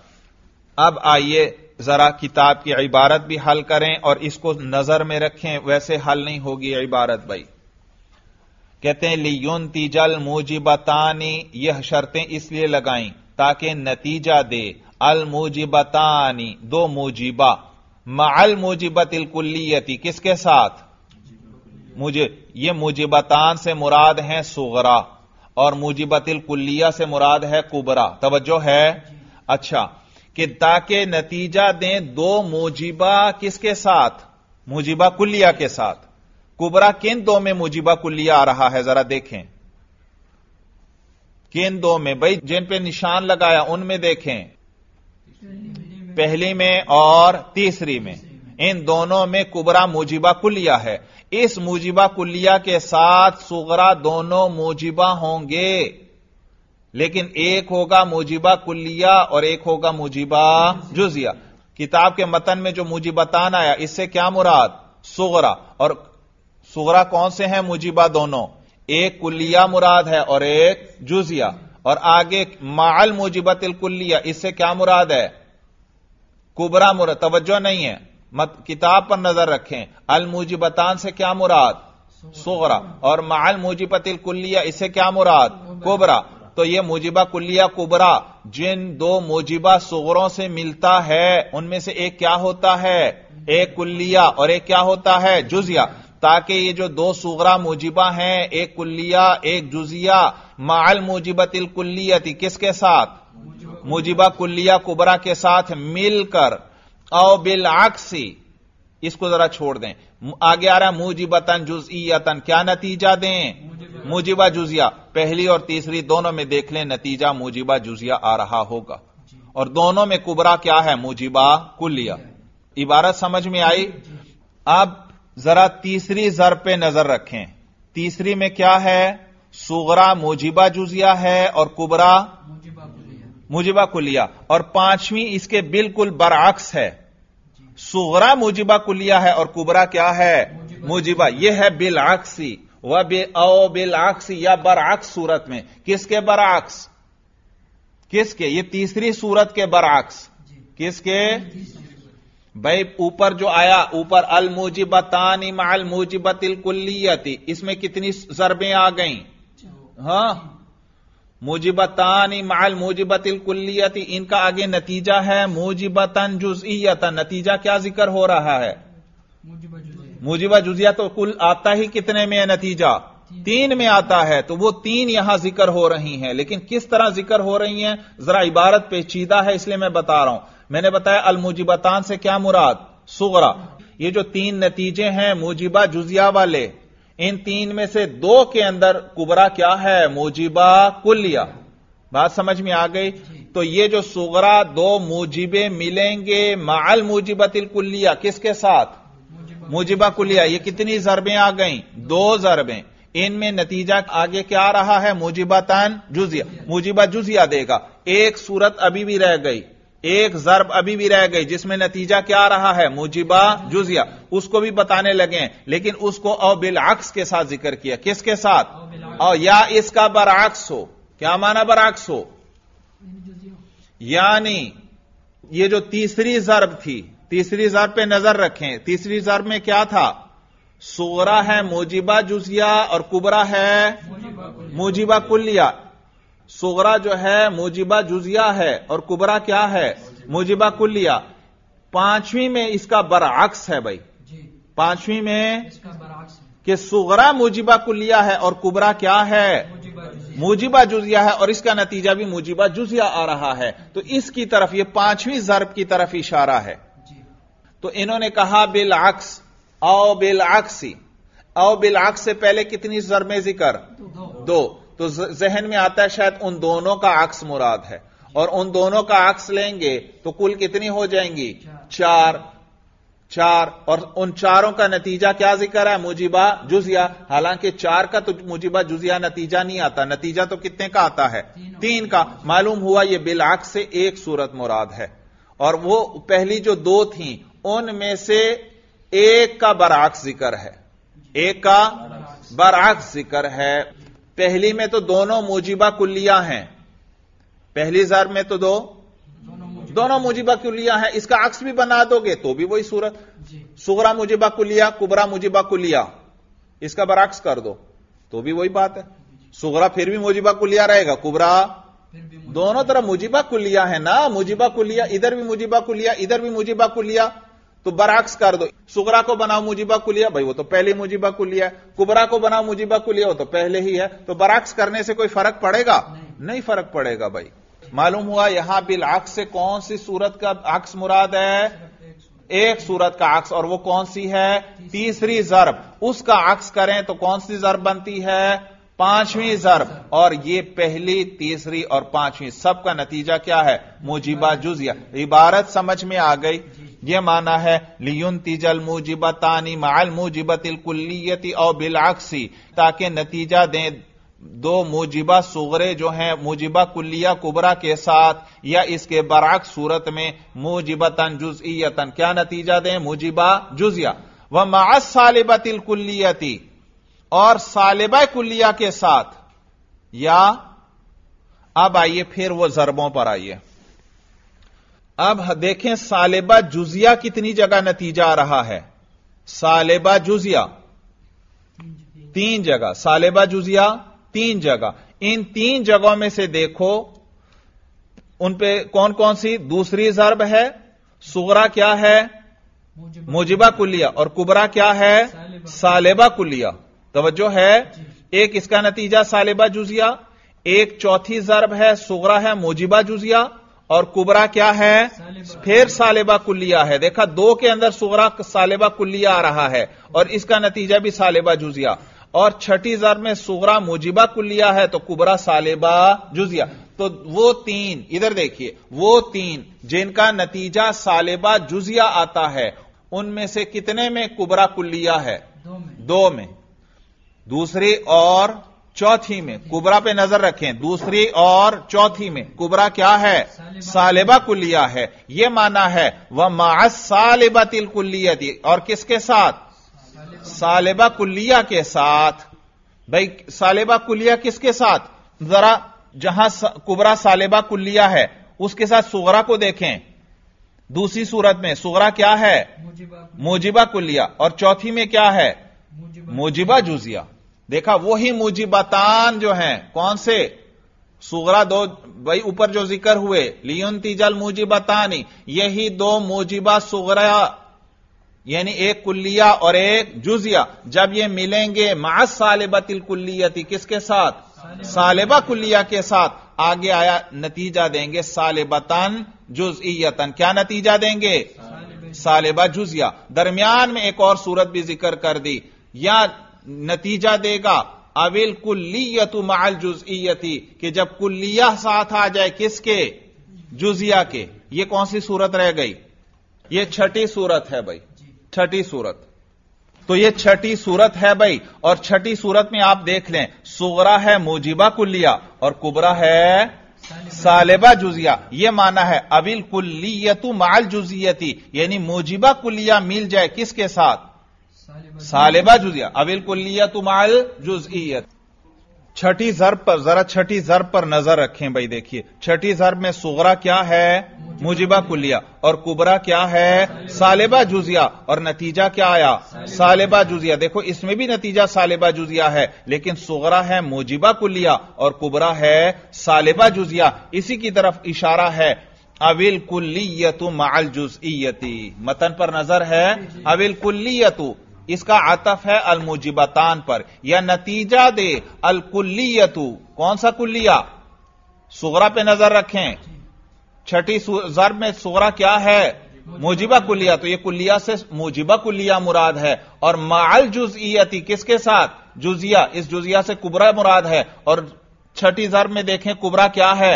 अब आइए जरा किताब की इबारत भी हल करें और इसको नजर में रखें वैसे हल नहीं होगी इबारत भाई कहते हैं लियुन तीजल मुजिबतानी यह शर्तें इसलिए लगाई ताकि नतीजा दे अल मुजिबतानी दो मुजिबा मल मुजिबत इलकुल्लियती किसके साथ मुझे ये मुजिबतान से मुराद है सुगरा और मुजिबतिल कुल्लिया से मुराद है कुबरा तवज्जो है अच्छा कि ताकि नतीजा दें दो मुजिबा किसके साथ मुजिबा कुलिया के साथ कुबरा किन दो में मुजिबा कुल्लिया आ रहा है जरा देखें किन दो में भाई जिन पे निशान लगाया उनमें देखें पहली में और तीसरी में इन दोनों में कुबरा मुजिबा कुलिया है इस मुजिबा कुलिया के साथ सुगरा दोनों मुजिबा होंगे लेकिन एक होगा मुजिबा कुल्लिया और एक होगा मुजिबा जुजिया किताब के मतन में जो मुजिबतान आया इससे क्या मुराद सुगरा और सुगरा कौन से हैं मुजिबा दोनों एक कुल्लिया मुराद है और एक जुजिया और आगे माल मुजिबतिल कुल्लिया इससे क्या मुराद है कुबरा मुराद तवज्जो नहीं है मत किताब पर नजर रखें अल मुजिबतान से क्या मुराद सुगरा और माल मुजिबतिल कुल्लिया इससे क्या मुराद कुबरा तो यह मोजिबा कुल्लिया कुबरा जिन दो मोजिबा सुगरों से मिलता है उनमें से एक क्या होता है एक कुल्लिया और एक क्या होता है जुजिया ताकि ये जो दो सुगरा मोजिबा हैं एक कुल्लिया एक जुजिया माल मोजिबतिल थी किसके साथ मोजिबा कुल्लिया कुबरा के साथ मिलकर बिल आक्सी इसको जरा छोड़ दें आ ग्यारह मूजिबतन यतन क्या नतीजा दें मुजिबा जुजिया पहली और तीसरी दोनों में देख लें नतीजा मुजिबा जुजिया आ रहा होगा और दोनों में कुबरा क्या है मुजिबा कुलिया इबारत समझ में आई अब जरा तीसरी जर पे नजर रखें तीसरी में क्या है सुगरा मुजिबा जुजिया है और कुबरा मुजिबा कुलिया और पांचवी इसके बिल्कुल बरअक्स है सुगरा मुजिबा कुलिया है और कुबरा क्या है मुजिबा यह है आक्सी वह बे ओ आक्सी या बराक्स सूरत में किसके बराक्स किसके ये तीसरी सूरत के बराक्स किसके भाई ऊपर जो आया ऊपर अल मुजिबतानी माल मुजिबतिल कुल्लियती इसमें कितनी जरबें आ गई हां मुजिबतानी माल मुजिबतिल कुल्लियती इनका आगे नतीजा है मुजिबतन जुजियता नतीजा क्या जिक्र हो रहा है मुजिबा जुजिया तो कुल आता ही कितने में है नतीजा तीन में आता है तो वो तीन यहां जिक्र हो रही हैं लेकिन किस तरह जिक्र हो रही हैं जरा इबारत पेचीदा है इसलिए मैं बता रहा हूं मैंने बताया अलमुजिबतान से क्या मुराद सुगरा ये जो तीन नतीजे हैं मुजिबा जुजिया वाले इन तीन में से दो के अंदर कुबरा क्या है मुजिबा कुलिया बात समझ में आ गई तो ये जो सुगरा दो मुजिबे मिलेंगे माल मुजिबतिल कुल्लिया किसके साथ मुजिबा कुलिया ये कितनी जरबें आ गई दो जरबें इनमें नतीजा आगे क्या आ रहा है मुजिबा तान जुजिया मुजिबा जुजिया देगा एक सूरत अभी भी रह गई एक जरब अभी भी रह गई जिसमें नतीजा क्या रहा है मुजिबा जुजिया उसको भी बताने लगे लेकिन उसको औ अक्स के साथ जिक्र किया किसके साथ और या इसका बराक्स हो क्या माना बराक्स हो यानी ये जो तीसरी जरब थी तीसरी जरब पे नजर रखें तीसरी जरब में क्या था सोरा है मोजिबा जुजिया और कुबरा है मोजिबा कुल्लिया सोगरा जो है मुजिबा जुजिया है और कुबरा क्या है मुजिबा कुलिया पांचवी में इसका बरअक्स है भाई पांचवी में कि सुगरा मुजिबा कुलिया है और कुबरा क्या है मुजिबा जुजिया है और इसका नतीजा भी मुजिबा जुजिया आ रहा है तो इसकी तरफ यह पांचवीं जरब की तरफ इशारा है तो इन्होंने कहा बिल अक्सी औ बिल अक्स से पहले कितनी जरबें जिक्र दो, दो। तो जहन में आता है शायद उन दोनों का अक्स मुराद है और उन दोनों का अक्स लेंगे तो कुल कितनी हो जाएंगी चार चार और उन चारों का नतीजा क्या जिक्र है मुजिबा जुजिया हालांकि चार का तो मुजिबा जुजिया नतीजा नहीं आता नतीजा तो कितने का आता है तीन का मालूम हुआ यह बिलाक से एक सूरत मुराद है और वो पहली जो दो थी उनमें से एक का बराक्स जिक्र है एक का बराक्स जिक्र है पहली में तो दोनों मुजिबा कुल्लिया हैं पहली जर में तो दो दोनों मुजिबा कुलिया है इसका अक्स भी बना दोगे तो भी वही सूरत सुगरा मुजिबा कुलिया कुबरा मुजिबा कुलिया इसका बराक्स कर दो तो भी वही बात है सुगरा फिर भी मुजिबा कुलिया रहेगा कुबरा दोनों तरफ मुजिबा कुलिया है ना मुजिबा कुलिया इधर भी मुजिबा कुलिया इधर भी मुजिबा कुलिया तो बराक्स कर दो सुगरा को बनाओ मुजीबा कुलिया भाई वो तो पहले मुजीबा कुलिया है कुबरा को बनाओ मुजीबा कुलिया वो तो पहले ही है तो बराक्स करने से कोई फर्क पड़ेगा नहीं, नहीं फर्क पड़ेगा भाई मालूम हुआ यहां बिल आक्स से कौन सी सूरत का आक्स मुराद है एक सूरत का अक्स और वो कौन सी है तीसरी जरब उसका अक्स करें तो कौन सी जरब बनती है पांचवीं जरब और ये पहली तीसरी और पांचवी सबका नतीजा क्या है मुजीबा जुजिया इबारत समझ में आ गई यह माना है लियुन तिजल मुजिबतानी माल मुजिबतिल कुल्लियती और बिलाक्सी ताकि नतीजा दें दो मुजिबा सुगरे जो हैं मुजिबा कुल्लिया कुबरा के साथ या इसके बराक सूरत में मुजिबतन जुजियतन क्या नतीजा दें मुजिबा जुजिया वह मास सालिबतिल कुल्लियति और सालिबा कुल्लिया के साथ या अब आइए फिर वो जरबों पर आइए अब देखें सालेबा जुजिया कितनी जगह नतीजा आ रहा है सालेबा जुजिया तीन जगह सालेबा जुजिया तीन जगह इन तीन जगहों में से देखो उन पे कौन कौन सी दूसरी जरब है सुगरा क्या है मुजिबा कुलिया और कुबरा क्या है सालेबा कुलिया तोज्जो है एक इसका नतीजा सालेबा जुजिया एक चौथी जरब है सुगरा है मुजिबा जुजिया और कुबरा क्या है फिर सालेबा कुल्लिया है देखा दो के अंदर सुगरा सालेबा कुल्लिया आ रहा है और इसका नतीजा भी सालेबा जुजिया और छठी जर में सुगरा मुजिबा कुल्लिया है तो कुबरा सालेबा जुजिया तो वो तीन इधर देखिए वो तीन जिनका नतीजा सालेबा जुजिया आता है उनमें से कितने में कुबरा कुल्लिया है दो में, दो में। दूसरी और चौथी में कुबरा पे नजर रखें दूसरी और चौथी में कुबरा क्या है सालिबा कुलिया है यह माना है वह मास सालिबा तिल दी और किसके साथ सालिबा कुल्लिया के साथ भाई सालिबा कुलिया किसके साथ जरा जहां कुबरा सालिबा कुल्लिया है उसके साथ सुगरा को देखें दूसरी सूरत में सुगरा क्या है मोजिबा कुल्लिया और चौथी में क्या है मोजिबा जुजिया देखा वही मुजिबतान जो हैं कौन से सुगरा दो भाई ऊपर जो जिक्र हुए लियोन तीजल मुजिबतानी यही दो मुजिबा सुगरा यानी एक कुल्लिया और एक जुजिया जब ये मिलेंगे मास सालेबतिल कुल्लियती किसके साथ सालेबा कुल्लिया के साथ आगे आया नतीजा देंगे सालिबतन जुजियतन क्या नतीजा देंगे सालेबा जुजिया दरमियान में एक और सूरत भी जिक्र कर दी या नतीजा देगा अविल कुल्लीयतु माल जुजियती कि जब कुल्लिया साथ आ जाए किसके जुजिया के ये कौन सी सूरत रह गई ये छठी सूरत है भाई छठी सूरत तो ये छठी सूरत है भाई और छठी सूरत में आप देख लें सुगरा है मोजिबा कुल्लिया और कुबरा है सालेबा जुजिया यह माना है अविल कुल्लियतु माल जुजियती यानी मोजिबा कुल्लिया मिल जाए किसके साथ सालिबा जुजिया अविल कुल्लिया तुमाल जुजियत छठी जरब पर जरा छठी जरब पर नजर रखें भाई देखिए छठी जरब में सुगरा क्या है मुजिबा कुलिया और कुबरा क्या है सालिबा जुजिया और नतीजा क्या आया सालिबा जुजिया देखो इसमें भी नतीजा सालिबा जुजिया है लेकिन सुगरा है मुजिबा कुलिया और कुबरा है सालिबा जुजिया इसी की तरफ इशारा है अविल कुल्लियतु माल जुजियती मतन पर नजर है अविल कुल्लियतु इसका आतफ है अलमुजिबतान पर या नतीजा दे अलकुल्लियतु कौन सा कुल्लिया सुगरा पे नजर रखें छठी जर में सुगरा क्या है मुजिबा कुल्लिया तो यह कुल्लिया से मुजिबा कुल्लिया मुराद है और माल जुजियती किसके साथ जुजिया इस जुजिया से कुबरा मुराद है और छठी जर में देखें कुबरा क्या है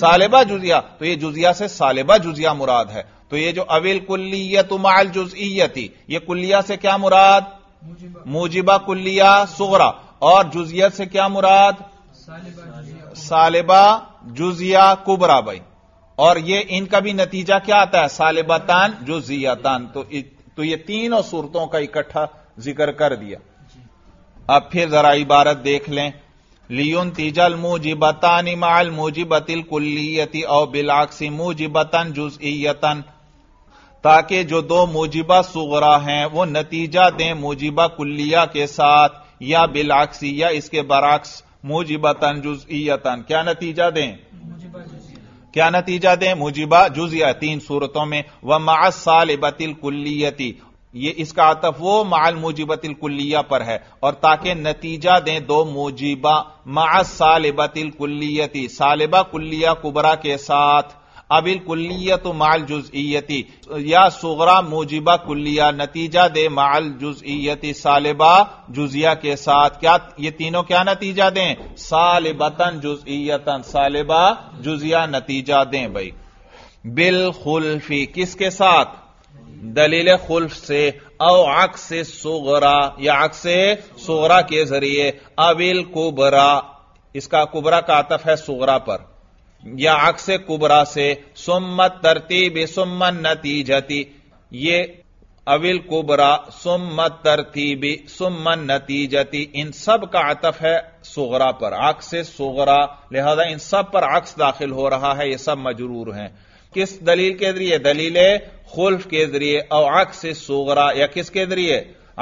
सालेबा जुजिया तो यह जुजिया से सालेबा जुजिया मुराद है तो ये जो अविल कुल्लियत माल जुजइयती ये कुल्लिया से क्या मुराद मुजिबा कुल्लिया सुगरा और जुजियत से क्या मुराद सालिबा जुजिया कुबरा भाई और ये इनका भी नतीजा क्या आता है सालिबातान जुजियातान तो तो ये तीनों सूरतों का इकट्ठा जिक्र कर दिया अब फिर जरा इबारत देख लें लियुन तीजल मुजिबतान माल मुजिबतिल कुल्लियती और बिलाक्सी मुजिबतन जुजियतन ताकि जो दो मोजिबा सुगरा हैं वो नतीजा दें मोजिबा कुल्लिया के साथ या बिलाक्सी या इसके बराक्स मूजिबा तन जुजियातन क्या नतीजा दें क्या नतीजा दें मुजिबा जुजिया तीन सूरतों में वह बतिल कुल्लियती ये इसका आतफ वो माल मुजिबतिल कुल्लिया पर है और ताकि नतीजा दें दो मुजिबा मा सालिबतिल कुल्लियती सालिबा कुल्लिया कुबरा के साथ अबिल कुल्लियत माल जुजइयती या सुगरा मोजिबा कुल्लिया नतीजा दे माल जुजइयती सालिबा जुजिया के साथ क्या ये तीनों क्या नतीजा दें सालिबतन जुजयतन सालिबा जुजिया नतीजा दें भाई बिल खुल्फी किसके साथ दलील खुल्फ से औ अक्स से सुगरा या अक्स से सुगरा के जरिए अबिल कुबरा इसका कुबरा का आतफ है सुगरा पर या अक्स कुबरा से सुम्मत तरतीब सुम्मन नतीजती ये अविल कुबरा सुम्मत तरतीबी सुम्मन नतीजती इन सब का अतफ है सुगरा पर अक्स सुगरा लिहाजा इन सब पर अक्स दाखिल हो रहा है ये सब मजरूर हैं किस दलील के जरिए दलील खुल्फ के जरिए और अक्स सुगरा या किसके जरिए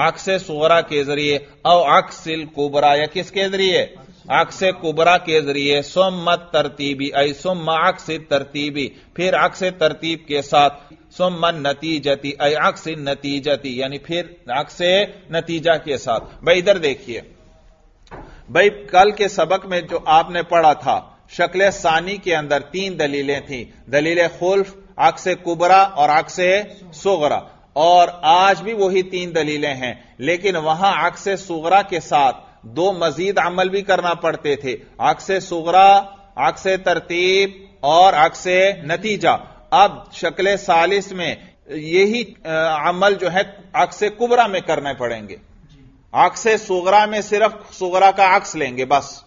अक्स सुगरा के जरिए और अक्सिल कुबरा या किसके जरिए अक्स कुबरा के जरिए सोम मत तरतीबी ऐ सुम अक्स तरतीबी फिर अक्स तरतीब के साथ मन नतीजती ऐ अक्स नतीजती यानी फिर अक्स नतीजा के साथ भाई इधर देखिए भाई कल के सबक में जो आपने पढ़ा था शक्ल सानी के अंदर तीन दलीलें थी दलील खुल्फ अक्स कुबरा और अक्स सोगरा और आज भी वही तीन दलीलें हैं लेकिन वहां अक्स सुगरा के साथ दो मजीद अमल भी करना पड़ते थे अक्स सुगरा अक्स तरतीब और अक्स नतीजा अब शक्ल सालिस में यही अमल जो है अक्स कुबरा में करने पड़ेंगे अक्स सुगरा में सिर्फ सुगरा का अक्स लेंगे बस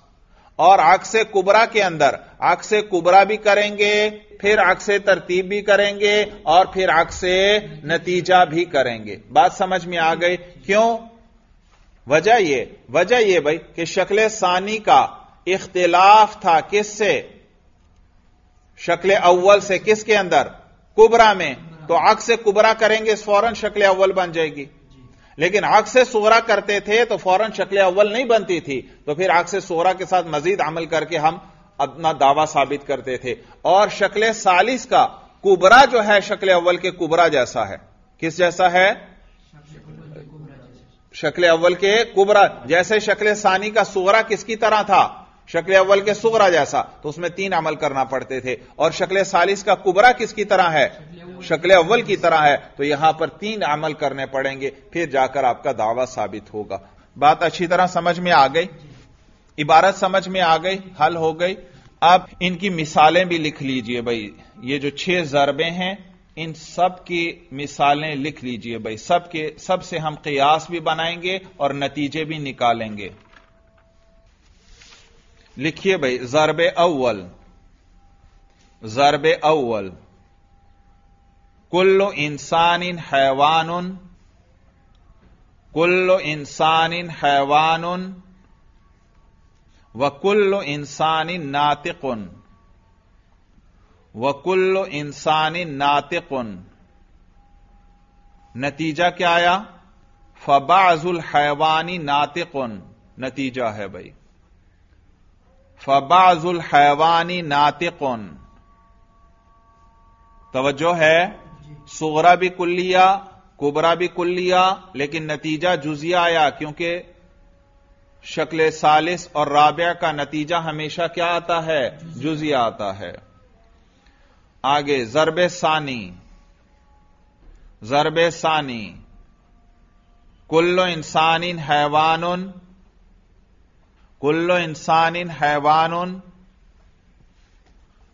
और अक्स कुबरा के अंदर अक्स कुबरा भी करेंगे फिर अक्स तरतीब भी करेंगे और फिर अक्स नतीजा भी करेंगे बात समझ में आ गई क्यों वजह यह वजह यह भाई कि शक्ल सानी का इख्तिलाफ था किससे शक्ल अव्वल से किसके अंदर कुबरा में तो आग से कुबरा करेंगे फौरन शक्ल अव्वल बन जाएगी लेकिन आग से सोरा करते थे तो फौरन शक्ल अव्वल नहीं बनती थी तो फिर आग से सोरा के साथ मजीद अमल करके हम अपना दावा साबित करते थे और शक्ल सालिस का कुबरा जो है शक्ल अव्वल के कुबरा जैसा है किस जैसा है शक्ल अव्वल के कुबरा जैसे शक्ल सानी का सुगरा किसकी तरह था शक्ल अव्वल के सुगरा जैसा तो उसमें तीन अमल करना पड़ते थे और शक्ल सालिस का कुबरा किसकी तरह है शक्ल अव्वल की तरह है तो यहां पर तीन अमल करने पड़ेंगे फिर जाकर आपका दावा साबित होगा बात अच्छी तरह समझ में आ गई इबारत समझ में आ गई हल हो गई अब इनकी मिसालें भी लिख लीजिए भाई ये जो छह जरबे हैं इन सब की मिसालें लिख लीजिए भाई सब के सब से हम कयास भी बनाएंगे और नतीजे भी निकालेंगे लिखिए भाई जरब अव्वल जरब अव्वल कुल्लो इंसान इन हैवान कुल्लो इंसान इन हैवान व कुल्लो इंसान इन उन वकुल्ल इंसानी नातिक नतीजा क्या आया फबाजुल हैवानी नातिक नतीजा है भाई फबाजुल हैवानी नातिक तवज्जो है सुगरा भी कुल्लिया कुबरा भी कुल्लिया लेकिन नतीजा जुजिया आया क्योंकि शक्ल सालिस और राबिया का नतीजा हमेशा क्या आता है जुजिया आता है आगे जरब सानी जरब सानी कुल्लो इंसान इन हैवान कुल्लो इंसान इन हैवान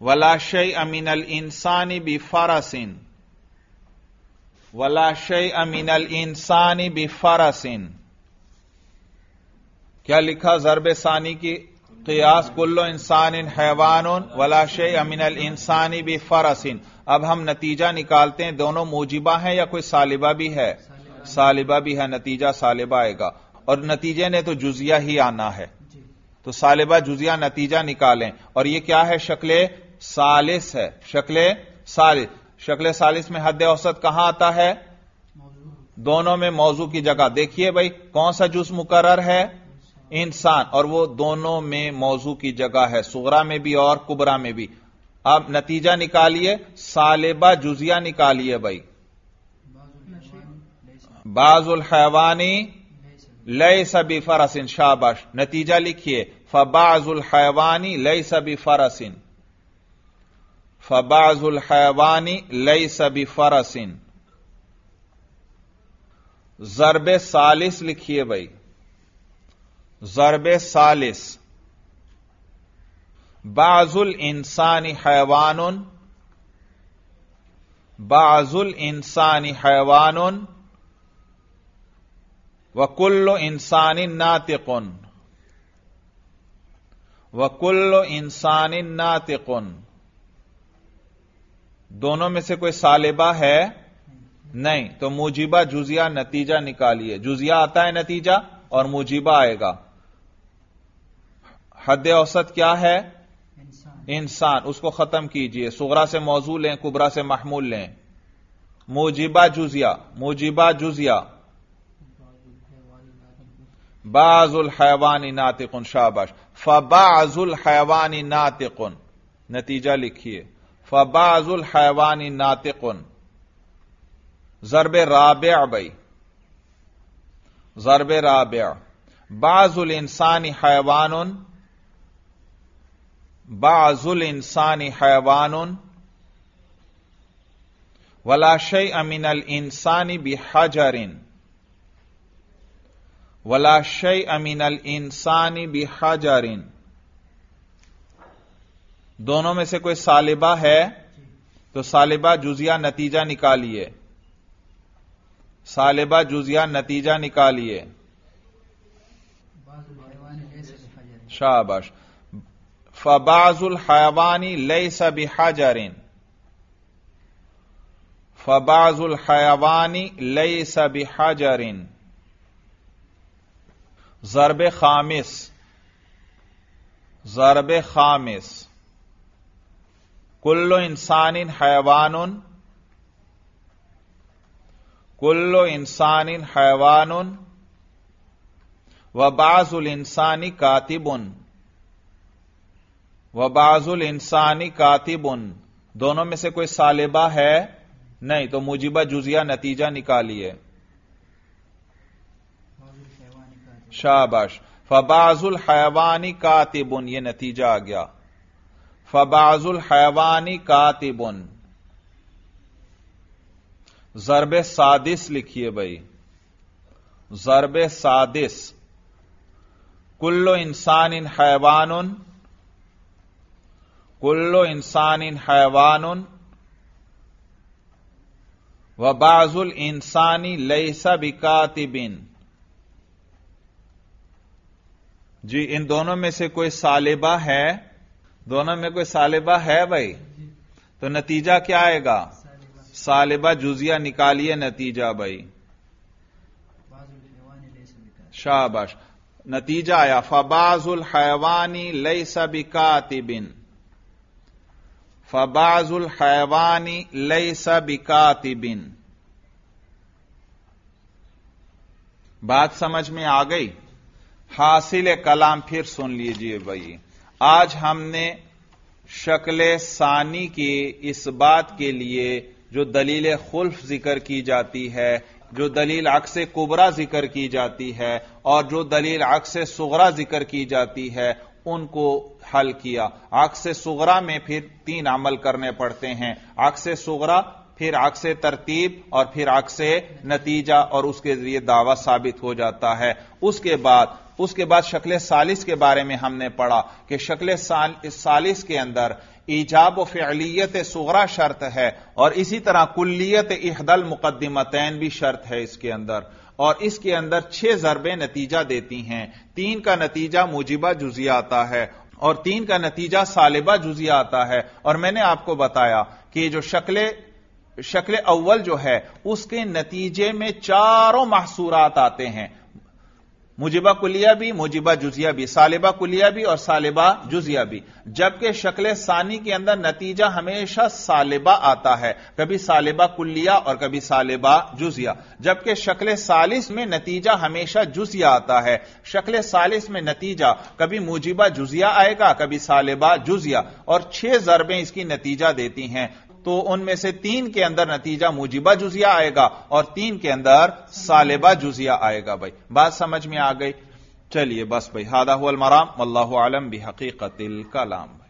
वलाशय अमीनल इंसानी बी फरसिन वलाशय अमीनल इंसानी बी फरसिन क्या लिखा जरब सानी की कियास कुल्लो इंसान इन हैवान वला शे अल इंसानी भी फरसिन अब हम नतीजा निकालते हैं दोनों मोजिबा हैं या कोई सालिबा भी है सालिबा भी है नतीजा सालिबा आएगा और नतीजे ने तो जुजिया ही आना है तो सालिबा जुजिया नतीजा निकालें और यह क्या है शक्ल सालिस है शक्ल सालिस शक्ल सालिस में हद औसत कहां आता है दोनों में मौजू की जगह देखिए भाई कौन सा जुज मुकर है इंसान और वो दोनों में मौजू की जगह है सुगरा में भी और कुबरा में भी अब नतीजा निकालिए सालेबा जुजिया निकालिए भाई बाजुल हैवानी लय सभी फरसिन शाबाश नतीजा लिखिए फबाजुल हैवानी लय सभी फरसिन फबाजुल हैवानी लय सभी फरसिन जरब सालिस लिखिए भाई ज़रब सालिस बाजुल इंसानी हैवान बाजुल इंसानी हैवान वकुल्लो इंसानी नातिकुन वकुल्लो इंसानी नातिकुन दोनों में से कोई सालिबा है नहीं तो मुजीबा जुजिया नतीजा निकालिए जुजिया आता है नतीजा और मुजीबा आएगा हद औसत क्या है इंसान उसको खत्म कीजिए सुगरा से मौजू लें कुबरा से महमूल लें मोजिबा जुजिया मोजिबा जुजिया बाजुल हैवानी नातिकुन शाबाश फबाजुल हैवानी नातिकुन नतीजा लिखिए फबाजुल हैवानी नातिकुन जरब राबे बई जरब राब्या बाजुल इंसानी हैवान बाजुल इंसानी हैवान वलाशय अल इंसानी बिहाजरिन वलाशय अल इंसानी बिहाजरिन दोनों में से कोई सालिबा है तो सालिबा जुजिया नतीजा निकालिए सालिबा जुजिया नतीजा निकालिए शाबाश फबाजुल हयावानी लई सबी हाजरीन फबाजुल हयावानी लई सबी हाजरीन जरब खामिस जरब खामिस कुल्लो इंसानिन हैवानुन कुल्लो इंसानिन हैवानुन व बाजुल इंसानी कातिबुन वबाजुल इंसानी कातिबुन दोनों में से कोई सालिबा है नहीं तो मुजिबा जुजिया नतीजा निकालिए शाबाश फबाजुल हैवानी कातिबुन यह नतीजा आ गया फबाजुल हैवानी कातिबुन जरब सादिस लिखिए भाई जरब सादिस कुल्लो इंसान इन हैवान कुल्लो इंसान इन हैवान व बाजुल इंसानी लईसा बिकातिबिन जी इन दोनों में से कोई सालिबा है दोनों में कोई सालिबा है भाई तो नतीजा क्या आएगा सालिबा जुजिया निकालिए नतीजा भाई शाबाश नतीजा आया फबाजुल हैवानी लई बिन फबाजुल हैवानी लई सबिकातिबिन बात समझ में आ गई हासिल कलाम फिर सुन लीजिए भाई आज हमने शक्ल सानी की इस बात के लिए जो दलील खुल्फ जिक्र की जाती है जो दलील अक्स कुबरा जिक्र की जाती है और जो दलील अक्स सुगरा जिक्र की जाती है उनको हल किया आग से सुगरा में फिर तीन अमल करने पड़ते हैं आग से सुगरा फिर आग से तरतीब और फिर आग से नतीजा और उसके जरिए दावा साबित हो जाता है उसके बाद उसके बाद शक्ल सालिस के बारे में हमने पढ़ा कि शक्ल साल, सालिस के अंदर ईजाब व फलियत सुगरा शर्त है और इसी तरह कुल्लियत इहदल मुकदमतैन भी शर्त है इसके अंदर और इसके अंदर छह जरबे नतीजा देती हैं तीन का नतीजा मुजिबा जुजिया आता है और तीन का नतीजा सालिबा जुजिया आता है और मैंने आपको बताया कि जो शक्ल शक्ल अव्वल जो है उसके नतीजे में चारों महसूरात आते हैं मुजिबा कुलिया भी मुजिबा जुजिया भी सालिबा कुलिया भी और सालिबा जुजिया भी जबकि शक्ल सानी के अंदर नतीजा हमेशा सालिबा आता है कभी सालिबा कुलिया और कभी सालिबा जुजिया जबकि शक्ल सालिस में नतीजा हमेशा जुजिया आता है शक्ल सालिस में नतीजा कभी मुजिबा जुजिया आएगा कभी सालिबा जुजिया और छह जरबें इसकी नतीजा देती हैं तो उनमें से तीन के अंदर नतीजा मुजिबा जुजिया आएगा और तीन के अंदर सालेबा जुजिया आएगा भाई बात समझ में आ गई चलिए बस भाई हादा हुल मराम अल्लाह आलम भी हकीकत कलाम